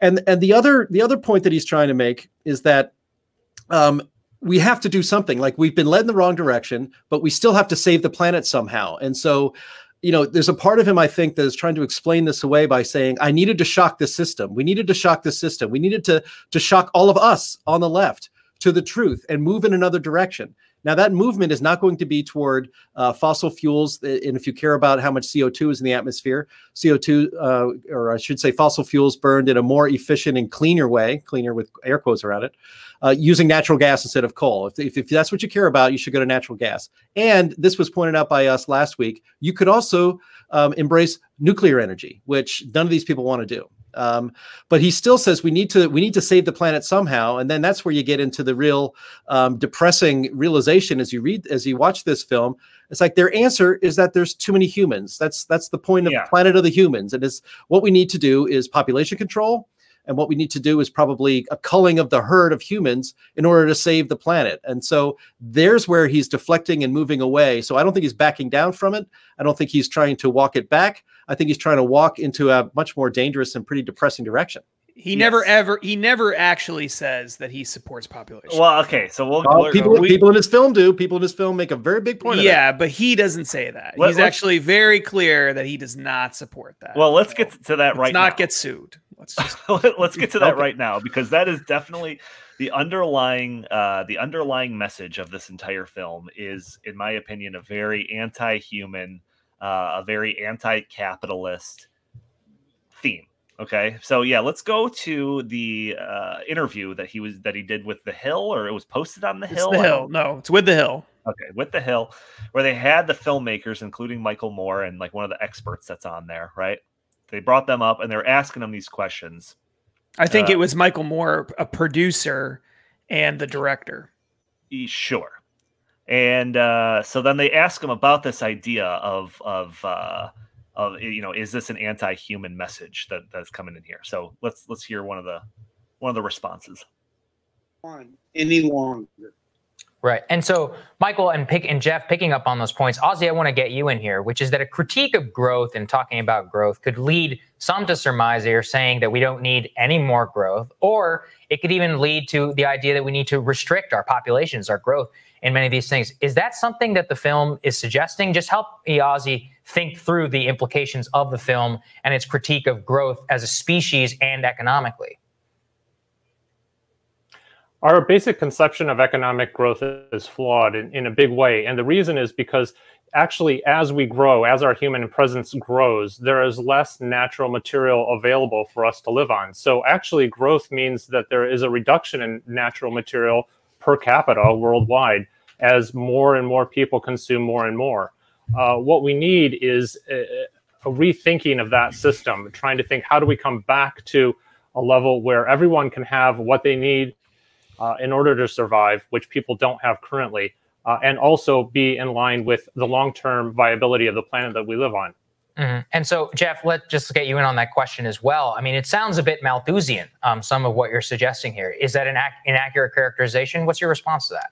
Speaker 4: And and the other the other point that he's trying to make is that um, we have to do something. Like we've been led in the wrong direction, but we still have to save the planet somehow. And so you know, there's a part of him I think that is trying to explain this away by saying, "I needed to shock the system. We needed to shock the system. We needed to to shock all of us on the left to the truth and move in another direction. Now, that movement is not going to be toward uh, fossil fuels. Uh, and if you care about how much CO2 is in the atmosphere, CO2, uh, or I should say, fossil fuels burned in a more efficient and cleaner way, cleaner with air quotes around it, uh, using natural gas instead of coal. If, if, if that's what you care about, you should go to natural gas. And this was pointed out by us last week. You could also um, embrace nuclear energy, which none of these people want to do. Um, but he still says we need to we need to save the planet somehow, and then that's where you get into the real um, depressing realization as you read as you watch this film. It's like their answer is that there's too many humans. That's that's the point of yeah. Planet of the Humans, and it's what we need to do is population control, and what we need to do is probably a culling of the herd of humans in order to save the planet. And so there's where he's deflecting and moving away. So I don't think he's backing down from it. I don't think he's trying to walk it back. I think he's trying to walk into a much more dangerous and pretty depressing direction.
Speaker 2: He yes. never ever he never actually says that he supports population. Well, okay, so we'll,
Speaker 4: well people we, people in his film do. People
Speaker 2: in his film make a very big point. Yeah, but he doesn't say that. Let, He's actually very clear that he does not support that. Well, let's so get to that right. Let's not get sued. Let's just let's get to that okay. right now
Speaker 1: because that is definitely the underlying uh, the underlying message of this entire film is, in my opinion, a very anti-human uh, a very anti-capitalist theme. Okay, so yeah, let's go to the uh, interview that he was that he did with the Hill, or it was posted on the it's Hill. The Hill, no, it's with the Hill. Okay, with the Hill, where they had the filmmakers, including Michael Moore and like one of the experts that's on there, right? They brought them up and they're asking them these questions. I think uh, it was
Speaker 2: Michael Moore, a producer, and the director.
Speaker 1: Sure. And uh, so then they ask him about this idea of of uh, of you know is this an anti-human message that that's coming in here? So let's let's hear one of the one
Speaker 3: of the responses. any longer. Right. And so, Michael and Pick and Jeff, picking up on those points, Ozzy, I want to get you in here, which is that a critique of growth and talking about growth could lead some to surmise they are saying that we don't need any more growth, or it could even lead to the idea that we need to restrict our populations, our growth in many of these things. Is that something that the film is suggesting? Just help Iazzi think through the implications of the film and its critique of growth as a species and economically.
Speaker 1: Our basic conception of economic growth is flawed in, in a big way. And the reason is because actually, as we grow, as our human presence grows, there is less natural material available for us to live on. So, actually, growth means that there is a reduction in natural material per capita worldwide as more and more people consume more and more. Uh, what we need is a, a rethinking of that system, trying to think how do we come back to a level where everyone can have what they need uh, in order to survive, which people don't have currently, uh, and also be in line with the long term viability of the planet that we live on.
Speaker 3: Mm-hmm. And so, Jeff, let's just get you in on that question as well. I mean, it sounds a bit Malthusian, um, some of what you're suggesting here. Is that an ac- inaccurate characterization? What's your response to that?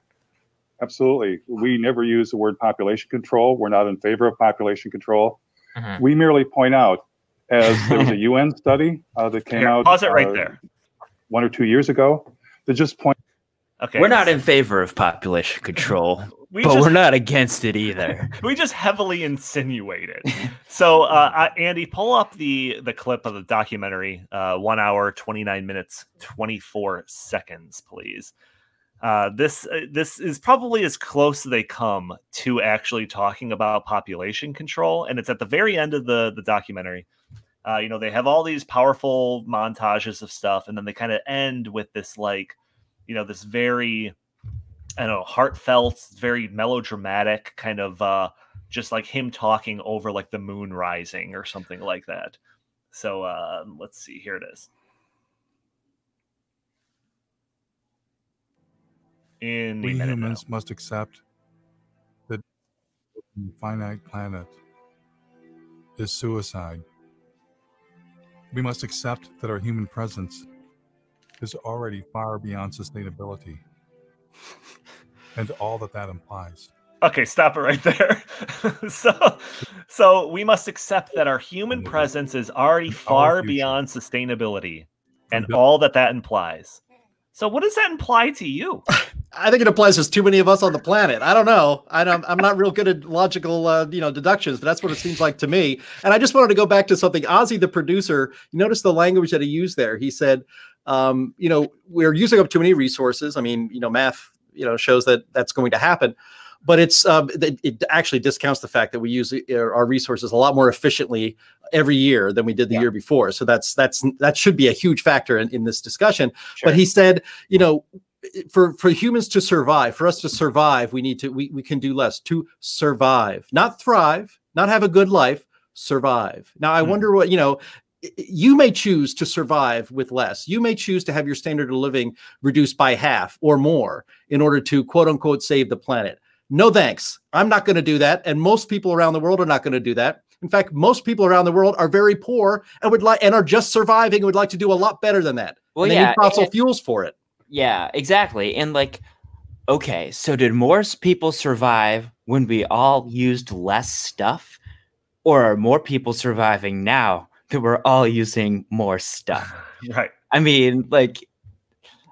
Speaker 2: Absolutely. We never use the word population control. We're not in favor of population control. Mm-hmm. We merely point out, as there was a UN study uh, that came here, out. Pause it right uh, there. One or two years ago, that just point. Okay. We're not in
Speaker 3: favor of population control we but just, we're not against it either.
Speaker 1: we just heavily insinuate it. so, uh, Andy, pull up the the clip of the documentary, uh, one hour, twenty nine minutes, twenty four seconds, please. Uh, this uh, this is probably as close as they come to actually talking about population control, and it's at the very end of the the documentary. Uh, you know, they have all these powerful montages of stuff, and then they kind of end with this like, you know, this very I don't know, heartfelt, very melodramatic kind of uh just like him talking over like the moon rising or something like that. So uh let's see, here it is. In we humans
Speaker 3: now. must accept that finite planet is suicide.
Speaker 2: We must accept that our human presence is already far beyond sustainability and all that that implies.
Speaker 1: Okay, stop it right there. so, so we must accept that our human presence is already far beyond sustainability and all that that implies. So, what does that imply to you?
Speaker 4: I think it implies there's too many of us on the planet. I don't know. I am not real good at logical, uh, you know, deductions, but that's what it seems like to me. And I just wanted to go back to something. Ozzy, the producer, you notice the language that he used there. He said, um, you know, we're using up too many resources. I mean, you know, math, you know, shows that that's going to happen. But it's um, it, it actually discounts the fact that we use uh, our resources a lot more efficiently every year than we did the yeah. year before. So that's that's that should be a huge factor in, in this discussion. Sure. But he said, you know, for for humans to survive, for us to survive, we need to we, we can do less to survive, not thrive, not have a good life, survive. Now I mm. wonder what you know you may choose to survive with less. You may choose to have your standard of living reduced by half or more in order to quote unquote save the planet. No thanks. I'm not going to do that. And most people around the world are not going to do that. In fact, most people around the world are very poor and would like and are just surviving and would like to do a lot better than that. Well, and they yeah, need fossil
Speaker 3: fuels for it. Yeah, exactly. And like, okay, so did more people survive when we all used less stuff? Or are more people surviving now that we're all using more stuff. Right. I mean, like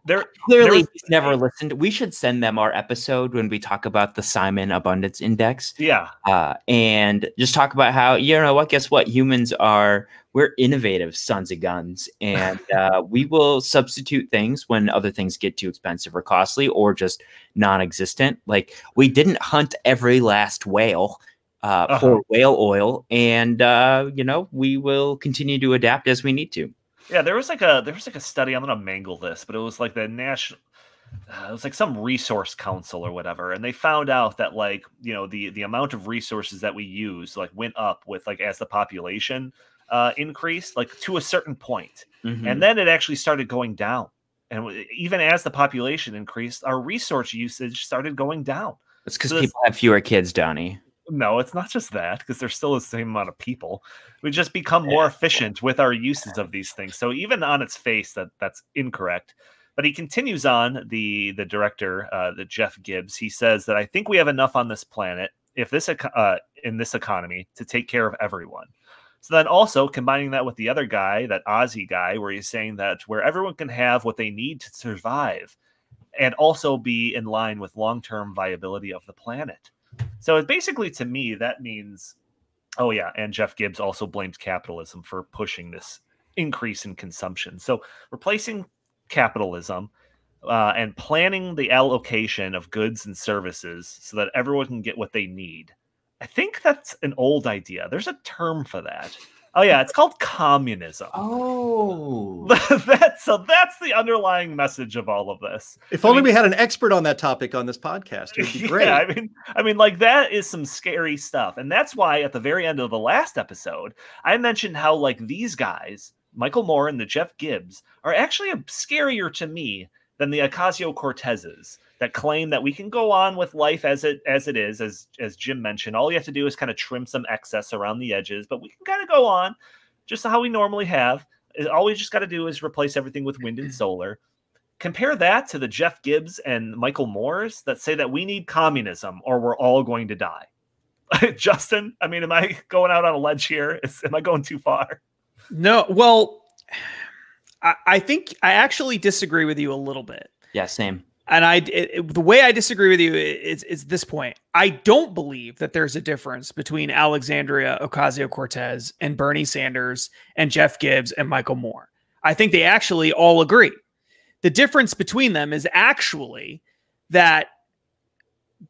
Speaker 3: they're clearly never listened. We should send them our episode when we talk about the Simon Abundance Index. Yeah, uh, and just talk about how you know what? Guess what? Humans are we're innovative sons of guns, and uh, we will substitute things when other things get too expensive or costly or just non-existent. Like we didn't hunt every last whale uh, uh-huh. for whale oil, and uh, you know we will continue to adapt as we need to.
Speaker 1: Yeah, there was like a there was like a study. I'm gonna mangle this, but it was like the national. Uh, it was like some resource council or whatever, and they found out that like you know the the amount of resources that we use like went up with like as the population uh, increased like to a certain point. Mm-hmm. and then it actually started going down. And even as the population increased, our resource usage started going down. It's because so people
Speaker 3: have fewer kids, Donnie
Speaker 1: no, it's not just that because there's still the same amount of people. We just become more efficient with our uses of these things. So even on its face, that that's incorrect. But he continues on the the director, uh, the Jeff Gibbs. He says that I think we have enough on this planet if this uh, in this economy to take care of everyone. So then also combining that with the other guy, that Aussie guy, where he's saying that where everyone can have what they need to survive and also be in line with long-term viability of the planet. So it's basically to me that means, oh yeah, and Jeff Gibbs also blames capitalism for pushing this increase in consumption. So replacing capitalism uh, and planning the allocation of goods and services so that everyone can get what they need. I think that's an old idea. There's a term for that. Oh yeah, it's called communism. Oh, that's so. That's the underlying message of all of this. If I only mean, we had an expert on that topic on this podcast, it'd be great. Yeah, I mean, I mean, like that is some scary stuff, and that's why at the very end of the last episode, I mentioned how like these guys, Michael Moore and the Jeff Gibbs, are actually scarier to me than the Ocasio Cortezes that claim that we can go on with life as it as it is, as as Jim mentioned. All you have to do is kind of trim some excess around the edges, but we can kind of go on just how we normally have. All we just got to do is replace everything with wind and solar. Compare that to the Jeff Gibbs and Michael Moores that say that we need communism or we're all going to die. Justin, I mean, am I going out on a ledge here? Is, am I going
Speaker 2: too far? No. Well, I, I think I actually disagree with you a little bit. Yeah, same. And I, it, it, the way I disagree with you is, is this point. I don't believe that there's a difference between Alexandria Ocasio Cortez and Bernie Sanders and Jeff Gibbs and Michael Moore. I think they actually all agree. The difference between them is actually that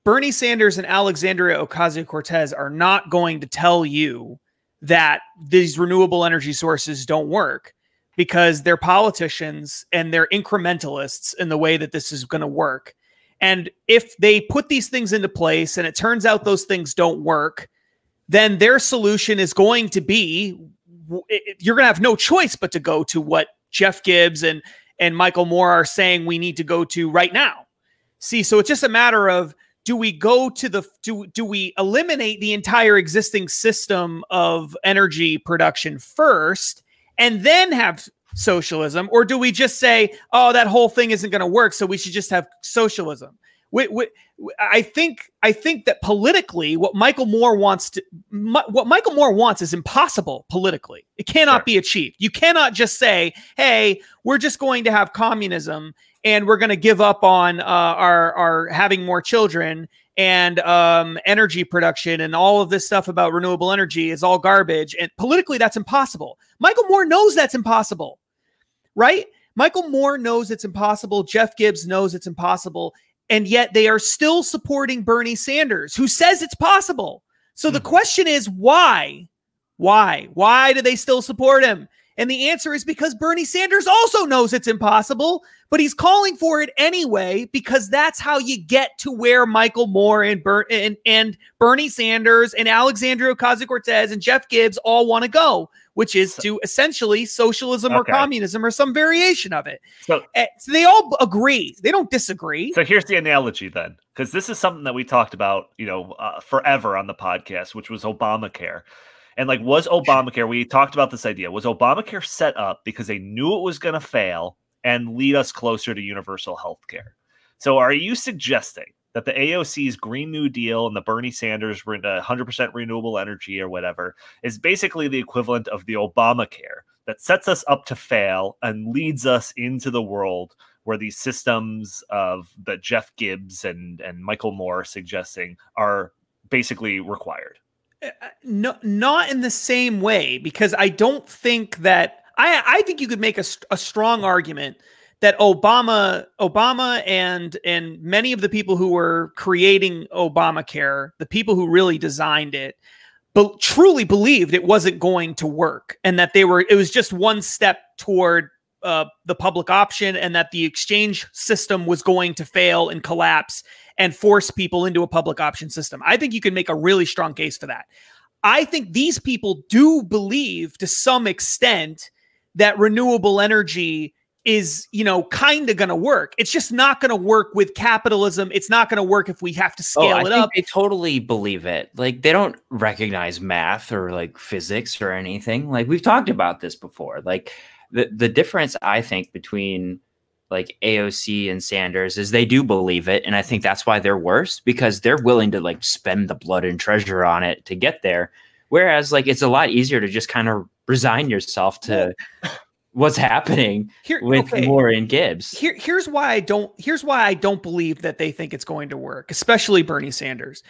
Speaker 2: Bernie Sanders and Alexandria Ocasio Cortez are not going to tell you that these renewable energy sources don't work because they're politicians and they're incrementalists in the way that this is going to work. And if they put these things into place and it turns out those things don't work, then their solution is going to be you're going to have no choice but to go to what Jeff Gibbs and and Michael Moore are saying we need to go to right now. See, so it's just a matter of do we go to the do do we eliminate the entire existing system of energy production first and then have socialism? Or do we just say, oh, that whole thing isn't going to work, so we should just have socialism? We, we, I think I think that politically, what Michael Moore wants to what Michael Moore wants is impossible politically. It cannot sure. be achieved. You cannot just say, "Hey, we're just going to have communism and we're going to give up on uh, our our having more children and um, energy production and all of this stuff about renewable energy is all garbage." And politically, that's impossible. Michael Moore knows that's impossible, right? Michael Moore knows it's impossible. Jeff Gibbs knows it's impossible. And yet they are still supporting Bernie Sanders, who says it's possible. So the hmm. question is why? Why? Why do they still support him? And the answer is because Bernie Sanders also knows it's impossible, but he's calling for it anyway because that's how you get to where Michael Moore and, Ber- and, and Bernie Sanders and Alexandria Ocasio Cortez and Jeff Gibbs all want to go which is to essentially socialism okay. or communism or some variation of it. So, eh, so they all agree. They don't disagree. So here's the analogy then, because this is something that we talked about,
Speaker 1: you know, uh, forever on the podcast, which was Obamacare. And like, was Obamacare, we talked about this idea, was Obamacare set up because they knew it was going to fail and lead us closer to universal health care? So are you suggesting that the AOC's Green New Deal and the Bernie Sanders 100% uh, renewable energy or whatever is basically the equivalent of the Obamacare that sets us up to fail and leads us into the world where these systems of that Jeff Gibbs and and Michael Moore are suggesting are basically required.
Speaker 2: Uh, uh, no, not in the same way because I don't think that I I think you could make a, a strong argument that Obama, Obama, and and many of the people who were creating Obamacare, the people who really designed it, but truly believed it wasn't going to work, and that they were it was just one step toward uh, the public option, and that the exchange system was going to fail and collapse and force people into a public option system. I think you can make a really strong case for that. I think these people do believe to some extent that renewable energy is you know kind of going to work. It's just not going to work with capitalism. It's not going to work if we have to oh, scale oh, it up.
Speaker 3: They totally believe it. Like they don't recognize math or like physics or anything. Like we've talked about this before. Like the the difference I think between like AOC and Sanders is they do believe it and I think that's why they're worse because they're willing to like spend the blood and treasure on it to get there. Whereas like it's a lot easier to just kind of resign yourself to what's happening Here, with okay. Moore and Gibbs. Here,
Speaker 2: here's why I don't. Here's why I don't believe that they think it's going to work, especially Bernie Sanders,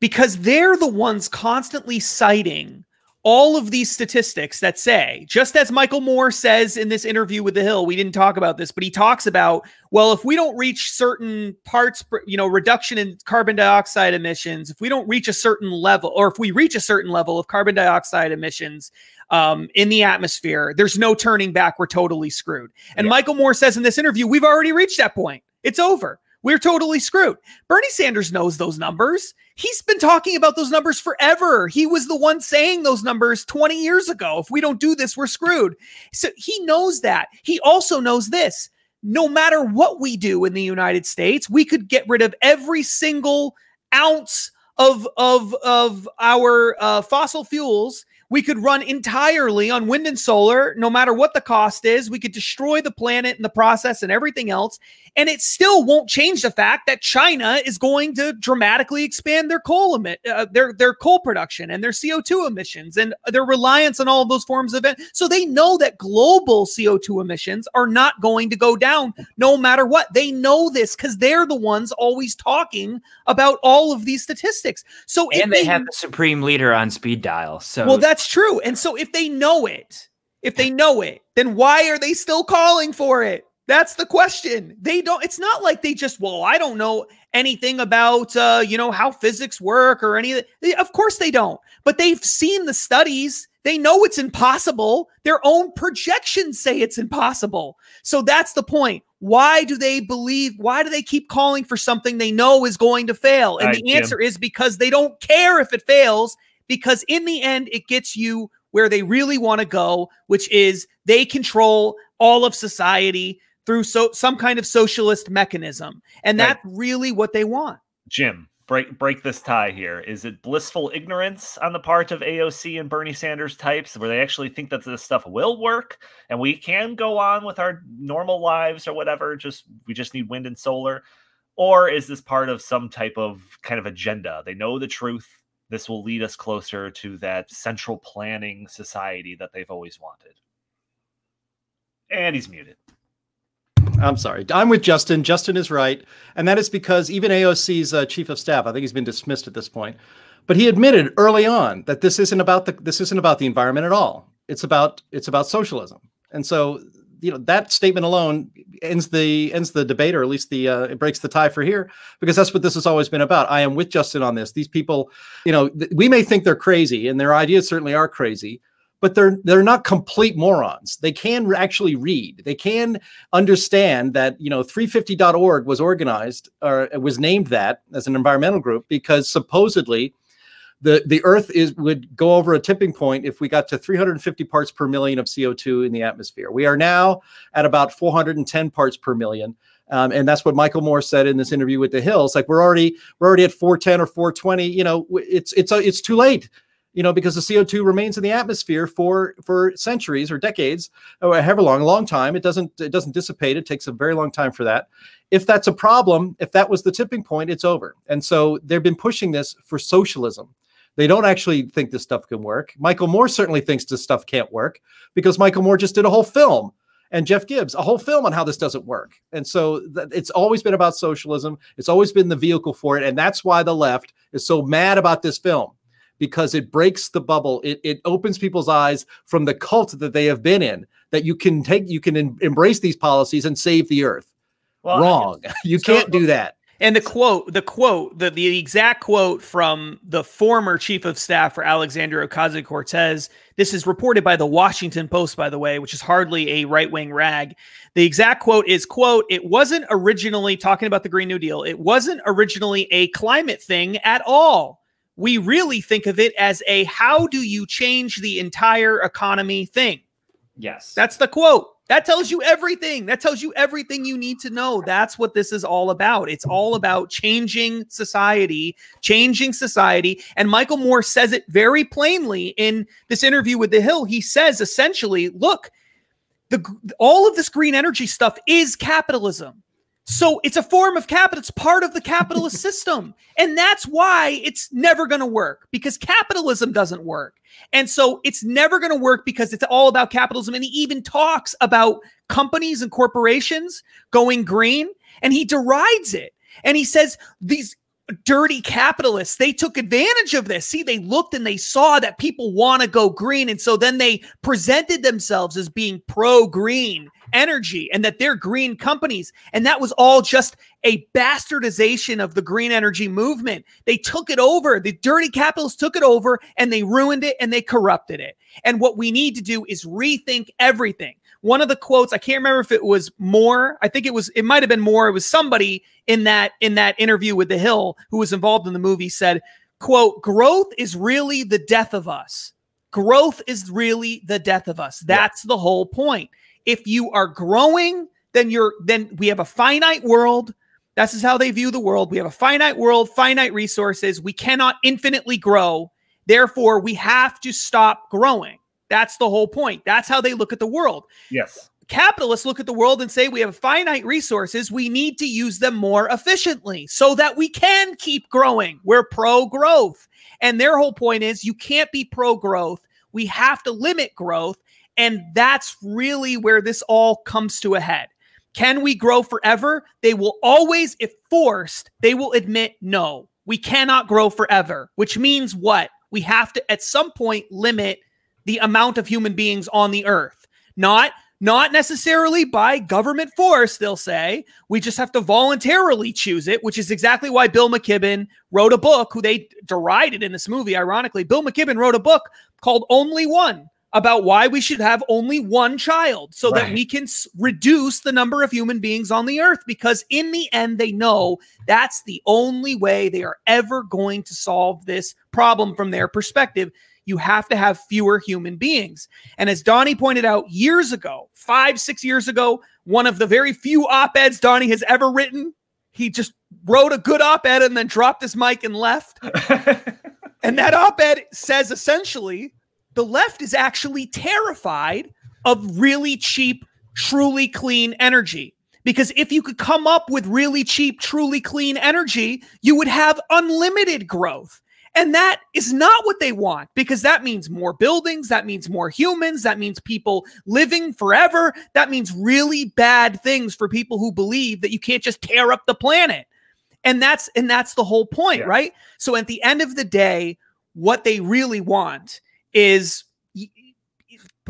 Speaker 2: because they're the ones constantly citing all of these statistics that say, just as Michael Moore says in this interview with The Hill, we didn't talk about this, but he talks about, well, if we don't reach certain parts, you know, reduction in carbon dioxide emissions, if we don't reach a certain level, or if we reach a certain level of carbon dioxide emissions um, in the atmosphere, there's no turning back. We're totally screwed. And yeah. Michael Moore says in this interview, we've already reached that point. It's over we're totally screwed. Bernie Sanders knows those numbers. He's been talking about those numbers forever. He was the one saying those numbers 20 years ago. If we don't do this, we're screwed. So he knows that. He also knows this. No matter what we do in the United States, we could get rid of every single ounce of of of our uh, fossil fuels we could run entirely on wind and solar, no matter what the cost is. We could destroy the planet in the process and everything else. And it still won't change the fact that China is going to dramatically expand their coal emit, uh, their, their coal production and their CO2 emissions and their reliance on all those forms of it. So they know that global CO2 emissions are not going to go down no matter what. They know this because they're the ones always talking about all of these statistics. So and they, they have the
Speaker 3: supreme leader on speed dial. So well, that's
Speaker 2: that's true. And so if they know it, if they know it, then why are they still calling for it? That's the question. They don't, it's not like they just, well, I don't know anything about, uh, you know, how physics work or anything. Of course they don't, but they've seen the studies. They know it's impossible. Their own projections say it's impossible. So that's the point. Why do they believe? Why do they keep calling for something they know is going to fail? And right, the answer Jim. is because they don't care if it fails because in the end, it gets you where they really want to go, which is they control all of society through so some kind of socialist mechanism, and right. that's really what they want.
Speaker 1: Jim, break break this tie here. Is it blissful ignorance on the part of AOC and Bernie Sanders types where they actually think that this stuff will work and we can go on with our normal lives or whatever, just we just need wind and solar? Or is this part of some type of kind of agenda? They know the truth this will lead us closer to that central planning society that
Speaker 4: they've always wanted.
Speaker 1: And he's muted.
Speaker 4: I'm sorry. I'm with Justin. Justin is right. And that is because even AOC's uh, chief of staff, I think he's been dismissed at this point, but he admitted early on that this isn't about the this isn't about the environment at all. It's about it's about socialism. And so you know that statement alone ends the ends the debate, or at least the uh, it breaks the tie for here, because that's what this has always been about. I am with Justin on this. These people, you know, we may think they're crazy, and their ideas certainly are crazy, but they're they're not complete morons. They can actually read. They can understand that you know 350.org was organized or was named that as an environmental group because supposedly the the Earth is would go over a tipping point if we got to 350 parts per million of CO2 in the atmosphere. We are now at about 410 parts per million. Um, and that's what Michael Moore said in this interview with The Hills. Like we're already we're already at 410 or 420. You know, it's it's uh, it's too late. You know, because the CO2 remains in the atmosphere for for centuries or decades, or oh, however long, a long time. It doesn't it doesn't dissipate. It takes a very long time for that. If that's a problem, if that was the tipping point, it's over. And so they've been pushing this for socialism. They don't actually think this stuff can work. Michael Moore certainly thinks this stuff can't work because Michael Moore just did a whole film and Jeff Gibbs a whole film on how this doesn't work. And so th- it's always been about socialism. It's always been the vehicle for it. And that's why the left is so mad about this film because it breaks the bubble. It, it opens people's eyes from the cult that they have been in that you can take, you can em- embrace these policies and save the earth.
Speaker 2: Well, Wrong.
Speaker 4: you so, can't do that.
Speaker 2: And the quote, the quote, the, the exact quote from the former chief of staff for Alexander Ocasio Cortez. This is reported by the Washington Post, by the way, which is hardly a right wing rag. The exact quote is quote, it wasn't originally talking about the Green New Deal. It wasn't originally a climate thing at all. We really think of it as a how do you change the entire economy thing. Yes. That's the quote. That tells you everything. That tells you everything you need to know. That's what this is all about. It's all about changing society, changing society. And Michael Moore says it very plainly in this interview with The Hill. He says essentially, look, the all of this green energy stuff is capitalism. So it's a form of capital. It's part of the capitalist system. And that's why it's never going to work because capitalism doesn't work. And so it's never going to work because it's all about capitalism. And he even talks about companies and corporations going green and he derides it. And he says these dirty capitalists they took advantage of this see they looked and they saw that people want to go green and so then they presented themselves as being pro green energy and that they're green companies. And that was all just a bastardization of the green energy movement. They took it over. The dirty capitalists took it over and they ruined it and they corrupted it. And what we need to do is rethink everything. One of the quotes, I can't remember if it was Moore. I think it was, it might have been Moore. It was somebody in that in that interview with The Hill who was involved in the movie said, quote, growth is really the death of us growth is really the death of us. That's yeah. the whole point. If you are growing, then you're then we have a finite world. This is how they view the world. We have a finite world, finite resources. We cannot infinitely grow. Therefore, we have to stop growing. That's the whole point. That's how they look at the world. Yes. Capitalists look at the world and say we have finite resources. We need to use them more efficiently so that we can keep growing. We're pro growth. And their whole point is you can't be pro growth. We have to limit growth. And that's really where this all comes to a head. Can we grow forever? They will always, if forced, they will admit no, we cannot grow forever, which means what? We have to at some point limit the amount of human beings on the earth. Not not necessarily by government force, they'll say. We just have to voluntarily choose it, which is exactly why Bill McKibben wrote a book, who they derided in this movie, ironically. Bill McKibben wrote a book called Only One, about why we should have only one child so right. that we can reduce the number of human beings on the earth because in the end they know that's the only way they are ever going to solve this problem from their perspective you have to have fewer human beings and as donnie pointed out years ago five six years ago one of the very few op-eds donnie has ever written he just wrote a good op-ed and then dropped his mic and left and that op-ed says essentially the left is actually terrified of really cheap, truly clean energy. Because if you could come up with really cheap, truly clean energy, you would have unlimited growth. And that is not what they want because that means more buildings. That means more humans. That means people living forever. That means really bad things for people who believe that you can't just tear up the planet. And that's and that's the whole point, yeah. right? So at the end of the day, what they really want is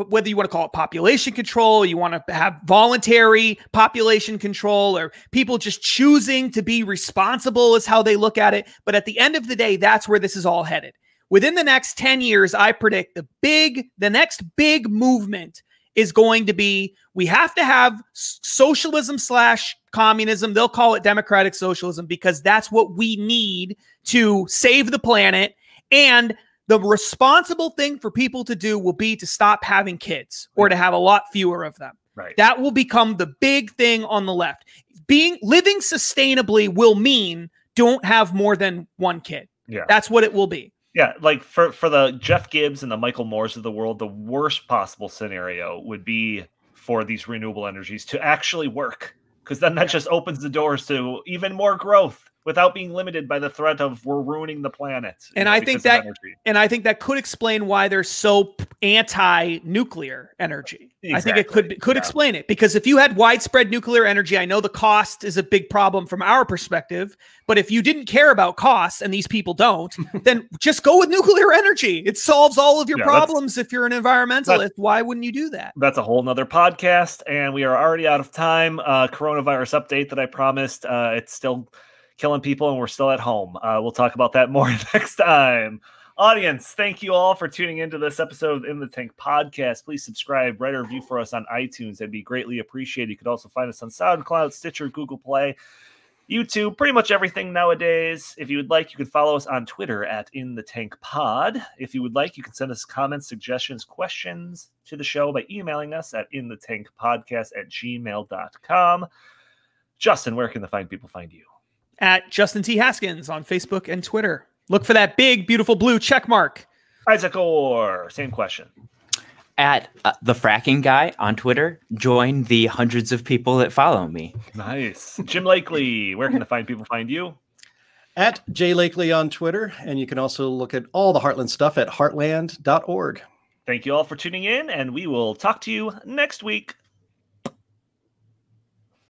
Speaker 2: whether you want to call it population control, you want to have voluntary population control, or people just choosing to be responsible is how they look at it. But at the end of the day, that's where this is all headed. Within the next 10 years, I predict the big, the next big movement is going to be we have to have socialism slash communism. They'll call it democratic socialism because that's what we need to save the planet. And the responsible thing for people to do will be to stop having kids or to have a lot fewer of them. Right. That will become the big thing on the left. Being living sustainably will mean don't have more than one kid. Yeah. That's what it will be.
Speaker 1: Yeah, like for for the Jeff Gibbs and the Michael Moores of the world, the worst possible scenario would be for these renewable energies to actually work because then that yeah. just opens the doors to even more growth without being limited by the threat of we're ruining the planet.
Speaker 2: And know, I think that and I think that could explain why they're so anti-nuclear energy. Exactly. I think it could could yeah. explain it because if you had widespread nuclear energy, I know the cost is a big problem from our perspective, but if you didn't care about costs and these people don't, then just go with nuclear energy. It solves all of your yeah, problems if you're an environmentalist. Why wouldn't you do that?
Speaker 1: That's a whole nother podcast and we are already out of time. Uh, coronavirus update that I promised. Uh, it's still killing people and we're still at home. Uh, we'll talk about that more next time. Audience, thank you all for tuning into this episode of In the Tank podcast. Please subscribe, write a review for us on iTunes. That'd be greatly appreciated. You could also find us on SoundCloud, Stitcher, Google Play. YouTube, pretty much everything nowadays. If you would like, you can follow us on Twitter at In the Tank Pod. If you would like, you can send us comments, suggestions, questions to the show by emailing us at in the tank podcast at gmail.com. Justin, where can the fine people find you?
Speaker 2: at Justin T. Haskins on Facebook and Twitter. Look for that big, beautiful blue check mark. Isaac Orr, same question.
Speaker 3: At uh, the fracking guy on Twitter, join the hundreds of people that follow me. Nice.
Speaker 1: Jim Lakely, where can the fine people find you?
Speaker 4: At Jay Lakely on Twitter. And you can also look at all the Heartland stuff at heartland.org.
Speaker 1: Thank you all for tuning in, and we will talk to you next week.